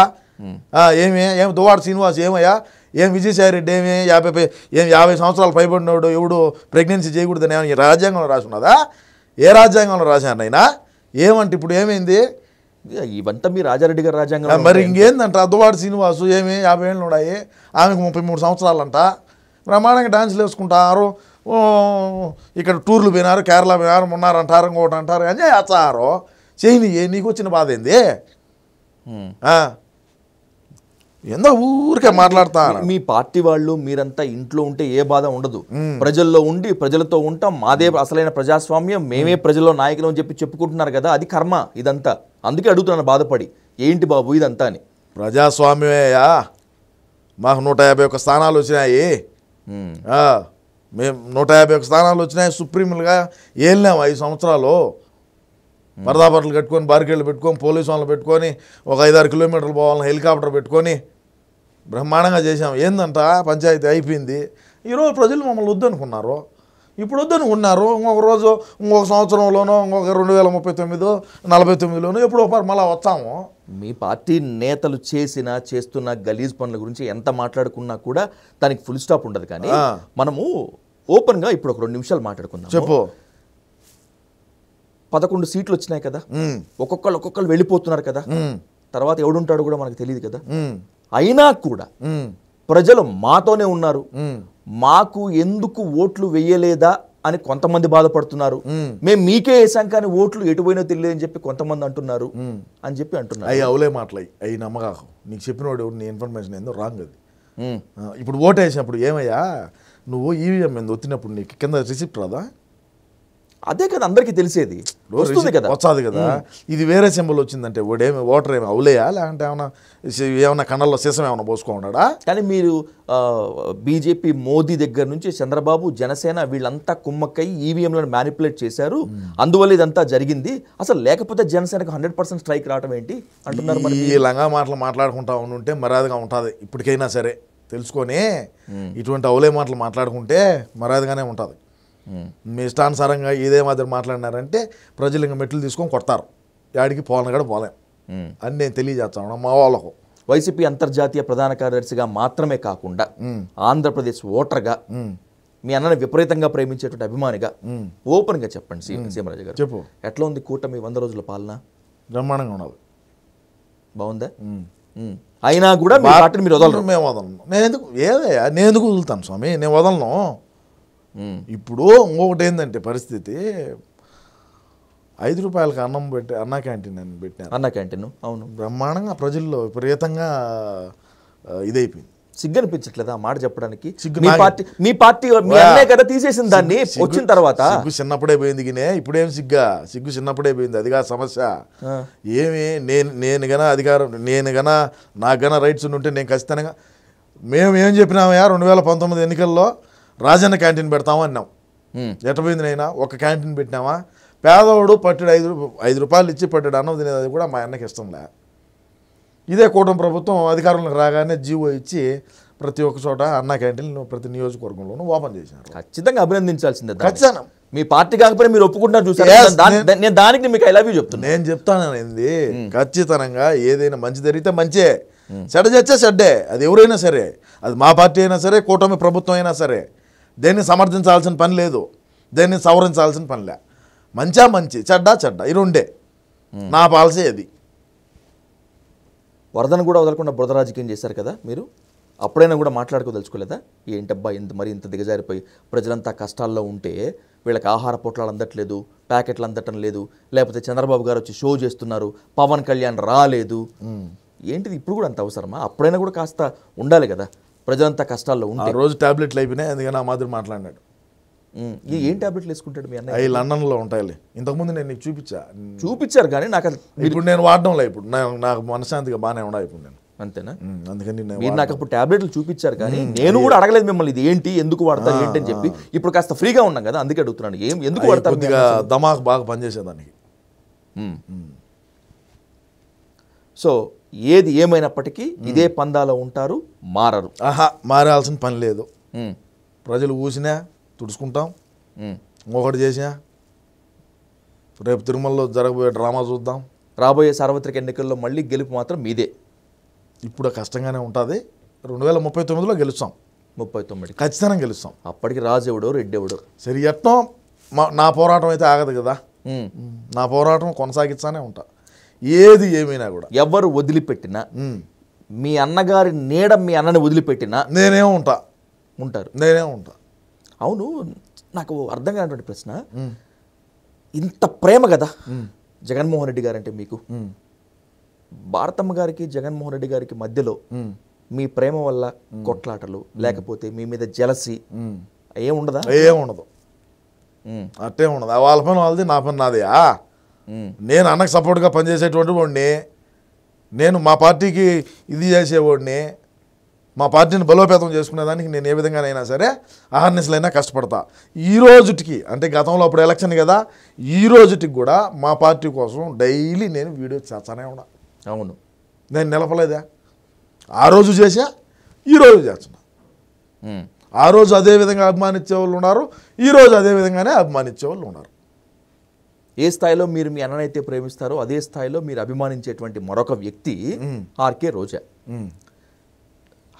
S2: ఏమి ఏమి దువాడు శ్రీనివాస్ ఏమయ్యా ఏం విజయసాయి రెడ్డి ఏమి యాభై ఏం యాభై సంవత్సరాలు పైబడినోడు ఎవడు ప్రెగ్నెన్సీ చేయకూడదని ఏమైనా రాజ్యాంగంలో రాసున్నదా ఏ రాజ్యాంగంలో రాశారు ఆయన ఏమంటే ఇప్పుడు ఏమైంది ఇవంతా మీ రాజారెడ్డి గారు రాజ్యాంగం మరి ఇంకేందంట అద్దువాడు శ్రీనివాసు ఏమి యాభై ఏళ్ళు ఉన్నాయి ఆమెకు ముప్పై మూడు సంవత్సరాలంట ప్రమాణంగా డాన్సులు వేసుకుంటారు ఇక్కడ టూర్లు పోయినారు కేరళ పోయినారు మున్నారు అంటారు ఇంకోటి అంటారు అంటే చేస్తారు చేయని నీకు వచ్చిన బాధ ఏంది ఎంతో ఊరికే మాట్లాడతా మీ పార్టీ వాళ్ళు మీరంతా ఇంట్లో ఉంటే
S1: ఏ బాధ ఉండదు ప్రజల్లో ఉండి ప్రజలతో ఉంటాం మాదే అసలైన ప్రజాస్వామ్యం మేమే ప్రజల్లో నాయకులు అని చెప్పి చెప్పుకుంటున్నారు కదా అది కర్మ ఇదంతా అందుకే అడుగుతున్నాను బాధపడి ఏంటి బాబు ఇదంతా అని
S2: ప్రజాస్వామ్యమేయా మాకు నూట యాభై ఒక్క స్థానాలు వచ్చినాయి మేము నూట యాభై ఒక్క స్థానాలు వచ్చినాయి సుప్రీంలుగా ఏలినాము ఐదు సంవత్సరాలు మరదాబట్టలు కట్టుకొని బారికేళ్ళు పెట్టుకొని పోలీసు వాళ్ళు పెట్టుకొని ఒక ఐదారు కిలోమీటర్లు పోవాలని హెలికాప్టర్ పెట్టుకొని బ్రహ్మాండంగా చేసాం ఏందంట పంచాయతీ అయిపోయింది ఈరోజు ప్రజలు మమ్మల్ని వద్దనుకున్నారు ఇప్పుడు వద్దనుకున్నారు ఇంకొక రోజు ఇంకొక సంవత్సరంలోనో ఇంకొక రెండు వేల ముప్పై తొమ్మిదో నలభై తొమ్మిదిలోనో ఎప్పుడో మళ్ళీ వస్తాము
S1: మీ పార్టీ నేతలు చేసిన చేస్తున్న గలీజ్ పనుల గురించి ఎంత మాట్లాడుకున్నా కూడా దానికి ఫుల్ స్టాప్ ఉండదు కానీ మనము ఓపెన్గా ఇప్పుడు ఒక రెండు నిమిషాలు మాట్లాడుకుందాం చెప్పు పదకొండు సీట్లు వచ్చినాయి కదా ఒక్కొక్కళ్ళు ఒక్కొక్కరు వెళ్ళిపోతున్నారు కదా తర్వాత ఎవడుంటాడు కూడా మనకు తెలియదు కదా అయినా కూడా ప్రజలు మాతోనే ఉన్నారు మాకు ఎందుకు ఓట్లు వేయలేదా అని కొంతమంది బాధపడుతున్నారు మేము మీకే వేసాం
S2: కానీ ఓట్లు ఎటుపోయినా తెలియదు అని చెప్పి కొంతమంది అంటున్నారు అని చెప్పి అంటున్నారు అవి అవలే మాటలయి అవి నమ్మకాహం నీకు వాడు నీ ఇన్ఫర్మేషన్ ఏందో రాంగ్ అది ఇప్పుడు ఓటేసినప్పుడు వేసినప్పుడు ఏమయ్యా నువ్వు ఈవీఎం e మీద ఒత్తినప్పుడు నీకు కింద రిసిప్ట్ రాదా అదే కదా అందరికీ తెలిసేది వస్తుంది కదా వచ్చాది కదా ఇది వేరే సింబల్ వచ్చిందంటే ఏమి ఓటర్ ఏమి అవులేయా లేకుంటే ఏమైనా ఏమైనా కన్నల్లో శీసం ఏమైనా పోసుకోండా కానీ మీరు బీజేపీ మోదీ
S1: దగ్గర నుంచి చంద్రబాబు జనసేన వీళ్ళంతా కుమ్మక్కై ఈవీఎంలను మ్యానిపులేట్ చేశారు అందువల్ల ఇదంతా
S2: జరిగింది అసలు లేకపోతే జనసేనకు హండ్రెడ్ పర్సెంట్ స్ట్రైక్ రావడం ఏంటి అంటున్నారు మరి ఈ లంగా మాటలు మాట్లాడుకుంటా ఉంటే మర్యాదగా ఉంటుంది ఇప్పటికైనా సరే తెలుసుకొని ఇటువంటి అవులే మాటలు మాట్లాడుకుంటే మర్యాదగానే ఉంటుంది మీ ఇష్టానుసారంగా ఇదే మాదిరి మాట్లాడినారంటే ప్రజలు ఇంకా మెట్లు తీసుకొని కొడతారు యాడికి కూడా పోలేం అని నేను తెలియజేస్తాను మా వాళ్ళకు
S1: వైసీపీ అంతర్జాతీయ ప్రధాన కార్యదర్శిగా మాత్రమే కాకుండా ఆంధ్రప్రదేశ్ ఓటర్గా మీ అన్నని విపరీతంగా ప్రేమించేటువంటి అభిమానిగా ఓపెన్గా చెప్పండి సీమరాజు గారు చెప్పు
S2: ఎట్లా ఉంది కూటమి వంద రోజుల పాలన బ్రహ్మాండంగా ఉండాలి బాగుందా అయినా కూడా మీరు వదలరు మేము వదలను నేను ఎందుకు ఏదయ్యా నేను ఎందుకు వదులుతాను స్వామి నేను వదలను ఇప్పుడు ఇంకొకటి ఏంటంటే పరిస్థితి ఐదు రూపాయలకి అన్నం పెట్టి అన్న క్యాంటీన్ అని పెట్టాను అన్న క్యాంటీన్ అవును బ్రహ్మాండంగా ప్రజల్లో విపరీతంగా ఇదైపోయింది సిగ్గు అనిపించట్లేదు ఆ మాట చెప్పడానికి మీ పార్టీ మీ పార్టీ అన్నయ్య కదా తీసేసింది దాన్ని వచ్చిన తర్వాత సిగ్గు చిన్నప్పుడే పోయింది గినే ఇప్పుడేం సిగ్గా సిగ్గు చిన్నప్పుడే పోయింది అది కాదు సమస్య ఏమి నేను నేను గన అధికారం నేను గన నాకు గన రైట్స్ ఉంటే నేను ఖచ్చితంగా మేము ఏం చెప్పినామయ్యా రెండు వేల పంతొమ్మిది ఎన్నికల్లో రాజన్న క్యాంటీన్ పెడతాము అన్నాం ఎటపోయిందినైనా ఒక క్యాంటీన్ పెట్టినామా పేదవాడు పట్టుడు ఐదు ఐదు రూపాయలు ఇచ్చి పట్టెడు అన్నం తినేది కూడా మా అన్నకి ఇష్టంలే ఇదే కూటమి ప్రభుత్వం అధికారంలోకి రాగానే జీవో ఇచ్చి ప్రతి ఒక్క చోట అన్న క్యాంటీన్లు ప్రతి నియోజకవర్గంలోనూ ఓపెన్ చేశారు ఖచ్చితంగా అభినందించాల్సిందే ఖచ్చితంగా మీ పార్టీ కాకపోతే మీరు ఒప్పుకుంటారు చూసారు నేను దానికి మీకు ఐ లవ్ యూ చెప్తాను నేను చెప్తానండి ఖచ్చితంగా ఏదైనా మంచి జరిగితే మంచే చెడ్డ చేస్తే చెడ్డే అది ఎవరైనా సరే అది మా పార్టీ అయినా సరే కూటమి ప్రభుత్వం అయినా సరే దేన్ని సమర్థించాల్సిన పని లేదు దేన్ని సవరించాల్సిన పనిలే మంచా మంచి చెడ్డా చెడ్డ ఇది ఉండే నా పాలసీ అది వరదను
S1: కూడా వదలకుండా బురద రాజకీయం చేశారు కదా మీరు అప్పుడైనా కూడా మాట్లాడుకోదలుచుకోలేదా ఏంటబ్బా ఇంత మరి ఇంత దిగజారిపోయి ప్రజలంతా కష్టాల్లో ఉంటే వీళ్ళకి ఆహార పొట్లాలు అందట్లేదు ప్యాకెట్లు అందటం లేదు లేకపోతే చంద్రబాబు గారు వచ్చి షో చేస్తున్నారు పవన్ కళ్యాణ్ రాలేదు ఏంటిది ఇప్పుడు కూడా అంత అవసరమా అప్పుడైనా కూడా కాస్త ఉండాలి కదా ప్రజలంతా కష్టాల్లో ఉంటే రోజు ట్యాబ్లెట్లు అయిపోయినాయి అందుకని
S2: నా మాదిరి మాట్లాడినాడు ఏం
S1: టాబ్లెట్లు వేసుకుంటాడు మీ అన్నయ్య
S2: లండన్లో ఉంటాయిలే ఇంతకుముందు నేను నీకు చూపించా చూపించారు కానీ నాకు ఇప్పుడు నేను వాడడంలే ఇప్పుడు నాకు మనశాంతిగా బాగానే ఉండా ఇప్పుడు నేను అంతేనా అందుకని మీరు నాకు అప్పుడు టాబ్లెట్లు చూపించారు కానీ నేను కూడా
S1: అడగలేదు మిమ్మల్ని ఇది ఏంటి ఎందుకు వాడతారు ఏంటి అని చెప్పి ఇప్పుడు కాస్త ఫ్రీగా ఉన్నాం కదా అందుకే అడుగుతున్నాను ఏం ఎందుకు వాడతారు దమాక్ బాగా పనిచేసేదానికి సో ఏది ఏమైనప్పటికీ
S2: ఇదే పందాలో ఉంటారు మారరు ఆహా మారాల్సిన పని లేదు ప్రజలు ఊసినా తుడుచుకుంటాం ఇంకొకటి చేసినా రేపు తిరుమలలో జరగబోయే డ్రామా చూద్దాం రాబోయే సార్వత్రిక ఎన్నికల్లో మళ్ళీ గెలుపు మాత్రం మీదే ఇప్పుడు కష్టంగానే ఉంటుంది రెండు వేల ముప్పై తొమ్మిదిలో గెలుస్తాం ముప్పై తొమ్మిది ఖచ్చితంగా గెలుస్తాం అప్పటికి రాజు ఎవడో రెడ్డి ఎవడో సరి యత్నం నా పోరాటం అయితే ఆగదు కదా నా పోరాటం కొనసాగిస్తానే ఉంటా ఏది ఏమైనా కూడా ఎవరు వదిలిపెట్టినా మీ అన్నగారి నీడ మీ అన్నని వదిలిపెట్టినా నేనే ఉంటా ఉంటారు నేనే ఉంటా
S1: అవును నాకు అర్థం కానటువంటి ప్రశ్న ఇంత ప్రేమ కదా జగన్మోహన్ రెడ్డి గారంటే మీకు భారతమ్మ గారికి జగన్మోహన్ రెడ్డి గారికి మధ్యలో మీ ప్రేమ వల్ల కొట్లాటలు లేకపోతే మీ మీద జలసి
S2: ఏముండదా ఏముండదు అట్టే ఉండదు వాళ్ళ పని వాళ్ళది నా పని నాదే నేను అన్నకు సపోర్ట్గా పనిచేసేటువంటి వాడిని నేను మా పార్టీకి ఇది చేసేవాడిని మా పార్టీని బలోపేతం చేసుకునేదానికి నేను ఏ విధంగానైనా సరే అహర్నిసలైనా కష్టపడతా ఈ రోజుటికి అంటే గతంలో అప్పుడు ఎలక్షన్ కదా ఈ రోజుటికి కూడా మా పార్టీ కోసం డైలీ నేను వీడియో చేస్తానే ఉన్నా అవును నేను నిలపలేదా ఆ రోజు చేసా ఈరోజు చేస్తున్నా ఆ రోజు అదే విధంగా అభిమానించే వాళ్ళు ఉన్నారు ఈరోజు అదే విధంగానే అభిమానించే వాళ్ళు ఉన్నారు ఏ స్థాయిలో
S1: మీరు మీ అన్ననైతే ప్రేమిస్తారో అదే స్థాయిలో మీరు అభిమానించేటువంటి మరొక వ్యక్తి ఆర్కే రోజా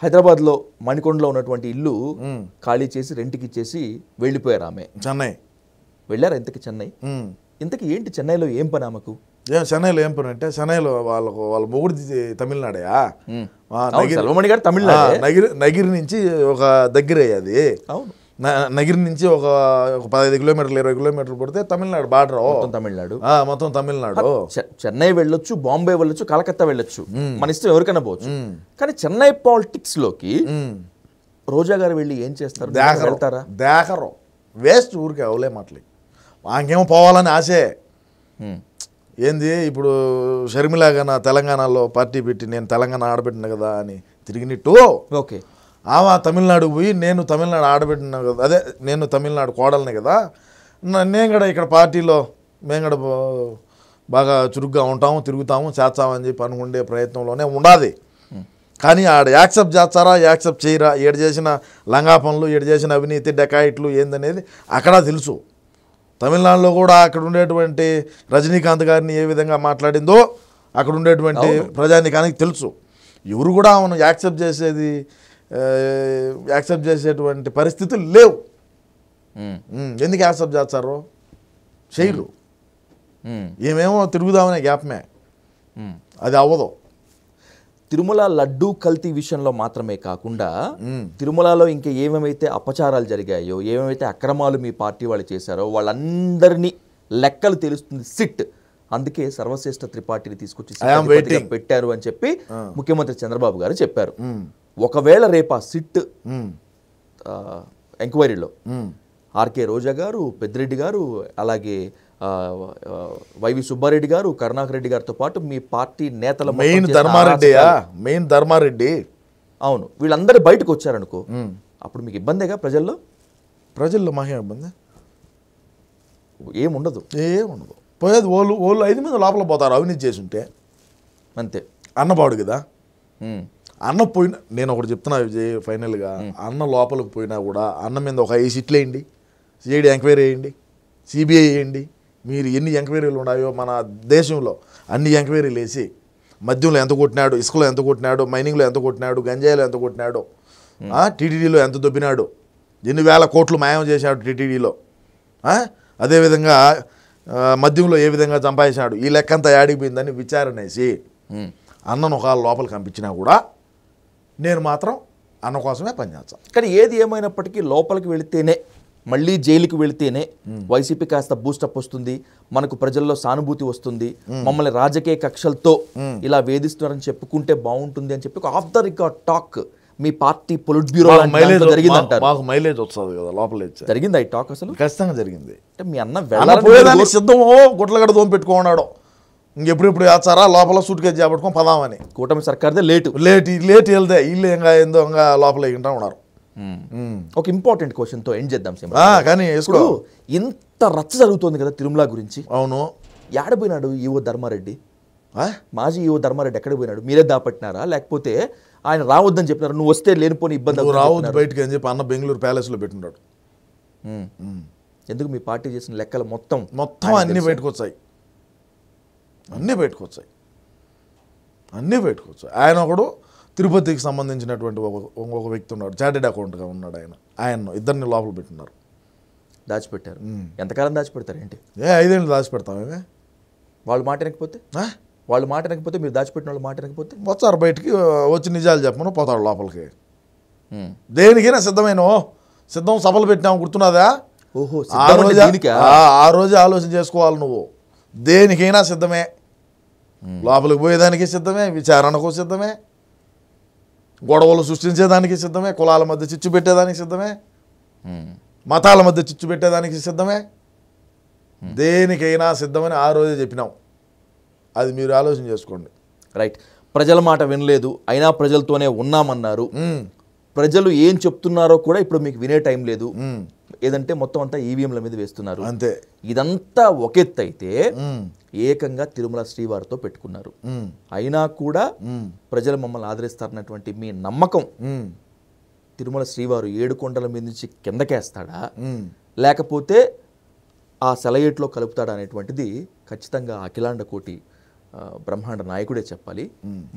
S1: హైదరాబాద్లో మణికొండలో ఉన్నటువంటి ఇల్లు ఖాళీ చేసి
S2: రెంట్కి ఇచ్చేసి వెళ్ళిపోయారు ఆమె చెన్నై వెళ్ళారు ఇంతకి చెన్నై ఇంతకి ఏంటి చెన్నైలో ఏం పని ఆమెకు చెన్నైలో ఏం పని అంటే చెన్నైలో వాళ్ళకు వాళ్ళ మొగుడిది తమిళనాడయా సెల్వమణి గారు తమిళనాడు నగిరి నగిరి నుంచి ఒక దగ్గర అది అవును నగిరి నుంచి ఒక పదహైదు కిలోమీటర్లు ఇరవై కిలోమీటర్లు పడితే తమిళనాడు బార్డర్ మొత్తం తమిళనాడు మొత్తం తమిళనాడు చెన్నై వెళ్ళొచ్చు బాంబే వెళ్ళొచ్చు కలకత్తా వెళ్ళొచ్చు మన ఇష్టం ఎవరికైనా పోవచ్చు కానీ చెన్నై పాలిటిక్స్ లోకి రోజా గారు వెళ్ళి ఏం చేస్తారు వెళ్తారా దేహరం వేస్ట్ ఊరికి అవలే మాట్లాడి మాకేమో పోవాలని ఆశే ఏంది ఇప్పుడు షర్మిలాగా తెలంగాణలో పార్టీ పెట్టి నేను తెలంగాణ ఆడబెట్టిన కదా అని తిరిగినట్టు ఓకే ఆవా తమిళనాడు పోయి నేను తమిళనాడు ఆడబెట్టినా కదా అదే నేను తమిళనాడు కోడల్ని కదా నేను కూడా ఇక్కడ పార్టీలో మేము కూడా బాగా చురుగ్గా ఉంటాము తిరుగుతాము చేస్తామని చెప్పి అనుకుండే ప్రయత్నంలోనే ఉండాలి కానీ ఆడ యాక్సెప్ట్ చేస్తారా యాక్సెప్ట్ చేయరా ఏడ చేసిన లంగా పనులు ఏడు చేసిన అవినీతి డెకాయిట్లు ఏందనేది అక్కడ తెలుసు తమిళనాడులో కూడా అక్కడ ఉండేటువంటి రజనీకాంత్ గారిని ఏ విధంగా మాట్లాడిందో అక్కడ ఉండేటువంటి ప్రజానికానికి తెలుసు ఎవరు కూడా ఆమెను యాక్సెప్ట్ చేసేది యాక్సెప్ట్ చేసేటువంటి పరిస్థితులు లేవు ఎందుకు యాక్సెప్ట్ చేస్తారు చేయరు ఏమేమో తిరుగుదామనే గ్యాప్మే అది అవ్వదు తిరుమల
S1: లడ్డూ కల్తీ విషయంలో మాత్రమే కాకుండా తిరుమలలో ఇంకా ఏమేమైతే అపచారాలు జరిగాయో ఏమేమైతే అక్రమాలు మీ పార్టీ వాళ్ళు చేశారో వాళ్ళందరినీ లెక్కలు తెలుస్తుంది సిట్ అందుకే సర్వశ్రేష్ఠ త్రిపాఠిని తీసుకొచ్చి పెట్టారు అని చెప్పి ముఖ్యమంత్రి చంద్రబాబు గారు చెప్పారు ఒకవేళ రేపు ఆ సిట్ ఎంక్వైరీలో ఆర్కే రోజా గారు పెద్దిరెడ్డి గారు అలాగే వైవి సుబ్బారెడ్డి గారు కరుణాకర్ రెడ్డి గారితో పాటు మీ పార్టీ నేతల మెయిన్ ధర్మారెడ్డి మెయిన్ ధర్మారెడ్డి అవును వీళ్ళందరూ బయటకు వచ్చారనుకో అప్పుడు మీకు ఇబ్బందేగా ప్రజల్లో
S2: ప్రజల్లో మహా ఇబ్బంది ఏముండదు ఏముండదు పోయేది వాళ్ళు వాళ్ళు ఐదు మంది లోపల పోతారు అవినీతి చేసి ఉంటే అంతే అన్నబాడు కదా అన్న పోయిన నేను ఒకటి చెప్తున్నా విజయ్ ఫైనల్గా అన్న లోపలికి పోయినా కూడా అన్న మీద ఒక ఐదు సిట్లు వేయండి సిఐడి ఎంక్వైరీ వేయండి సిబిఐ వేయండి మీరు ఎన్ని ఎంక్వైరీలు ఉన్నాయో మన దేశంలో అన్ని ఎంక్వైరీలు వేసి మద్యంలో ఎంత కొట్టినాడు ఇసుకలో ఎంత కొట్టినాడు మైనింగ్లో ఎంత కొట్టినాడు గంజాయిలో ఎంత కొట్టినాడు టీటీడీలో ఎంత దొబ్బినాడు ఎన్ని వేల కోట్లు మాయం చేశాడు టీటీడీలో అదేవిధంగా మద్యంలో ఏ విధంగా చంపాయించాడు ఈ లెక్కంతా యాడికి విచారణ వేసి అన్నను ఒక లోపలికి పంపించినా కూడా నేను మాత్రం అన్న కోసమే పనిచేస్తాను కానీ ఏది ఏమైనప్పటికీ లోపలికి
S1: వెళితేనే మళ్ళీ జైలుకి వెళితేనే వైసీపీ కాస్త బూస్టప్ వస్తుంది మనకు ప్రజల్లో సానుభూతి వస్తుంది మమ్మల్ని రాజకీయ కక్షలతో ఇలా వేధిస్తున్నారని చెప్పుకుంటే బాగుంటుంది అని చెప్పి ఆఫ్ ద రికార్డ్ టాక్ మీ పార్టీ పొలిట్ బ్యూరో
S2: మైలేజ్ వస్తుంది కదా లోపల జరిగింది ఈ టాక్ అసలు ఖచ్చితంగా జరిగింది అంటే మీ అన్న వెళ్ళాలి సిద్ధమో గుట్లగడ దోమ పెట్టుకున్నాడు ఇంకెప్పుడెప్పుడు వేస్తారా లోపల సూట్ కేసు చేపట్టుకొని పదామని కూటమి సర్కార్దే లేటు లేట్ లేట్ వెళ్తే ఇల్లు ఇంకా ఏందో ఇంకా లోపల ఇంటా ఉన్నారు ఒక ఇంపార్టెంట్ క్వశ్చన్తో ఎండ్ చేద్దాం సింహ కానీ ఇప్పుడు ఇంత రచ్చ జరుగుతోంది కదా తిరుమల గురించి అవును
S1: ఏడపోయినాడు ఈవో ధర్మారెడ్డి మాజీ ఈవో ధర్మారెడ్డి ఎక్కడ పోయినాడు మీరే దాపట్టినారా లేకపోతే ఆయన రావద్దని చెప్పినారు నువ్వు వస్తే లేనిపోని ఇబ్బంది రావద్దు బయటకి
S2: అని చెప్పి అన్న బెంగళూరు ప్యాలెస్లో పెట్టున్నాడు ఎందుకు మీ పార్టీ చేసిన లెక్కలు మొత్తం మొత్తం అన్నీ బయటకు వచ్చాయి అన్నీ బయటకు వచ్చాయి అన్నీ బయటకు వచ్చాయి ఆయన ఒకడు తిరుపతికి సంబంధించినటువంటి ఒక వ్యక్తి ఉన్నాడు చార్టెడ్ అకౌంట్గా ఉన్నాడు ఆయన ఆయన్ను ఇద్దరిని లోపల పెట్టున్నారు దాచిపెట్టారు ఎంతకాలం దాచిపెడతారు ఏంటి ఏ ఐదేళ్ళు దాచిపెడతాం ఏమే వాళ్ళు మాట వినకపోతే వాళ్ళు మాట వినకపోతే మీరు దాచిపెట్టిన వాళ్ళు మాట వినకపోతే వచ్చారు బయటికి వచ్చి నిజాలు చెప్పను పోతాడు లోపలికి దేనికైనా సిద్ధమైన సిద్ధం సభలు పెట్టినాము గుర్తున్నదా ఓహో ఆ రోజు ఆ రోజు ఆలోచన చేసుకోవాలి నువ్వు దేనికైనా సిద్ధమే లోపలికి పోయేదానికి సిద్ధమే విచారణకు సిద్ధమే గొడవలు సృష్టించేదానికి సిద్ధమే కులాల మధ్య చిచ్చు పెట్టేదానికి సిద్ధమే మతాల మధ్య చిచ్చు పెట్టేదానికి సిద్ధమే దేనికైనా సిద్ధమని ఆ రోజే చెప్పినాం అది మీరు ఆలోచన చేసుకోండి రైట్ ప్రజల మాట వినలేదు
S1: అయినా ప్రజలతోనే ఉన్నామన్నారు ప్రజలు ఏం చెప్తున్నారో కూడా ఇప్పుడు మీకు వినే టైం లేదు ఏదంటే మొత్తం అంతా ఈవీఎంల e మీద వేస్తున్నారు అంతే ఇదంతా ఒకెత్తు అయితే ఏకంగా తిరుమల శ్రీవారితో పెట్టుకున్నారు అయినా కూడా ప్రజలు మమ్మల్ని ఆదరిస్తారన్నటువంటి మీ నమ్మకం తిరుమల శ్రీవారు ఏడు కొండల మీద నుంచి కిందకేస్తాడా లేకపోతే ఆ సెలయేట్లో కలుపుతాడా అనేటువంటిది ఖచ్చితంగా అఖిలాండ కోటి బ్రహ్మాండ నాయకుడే చెప్పాలి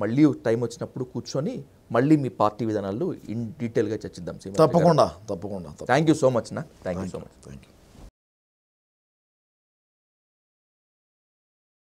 S1: మళ్ళీ టైం వచ్చినప్పుడు కూర్చొని మళ్ళీ మీ పార్టీ విధానాల్లో ఇన్ డీటెయిల్గా చర్చిద్దాం తప్పకుండా తప్పకుండా థ్యాంక్ యూ
S3: సో మచ్ నా thank you so much thank you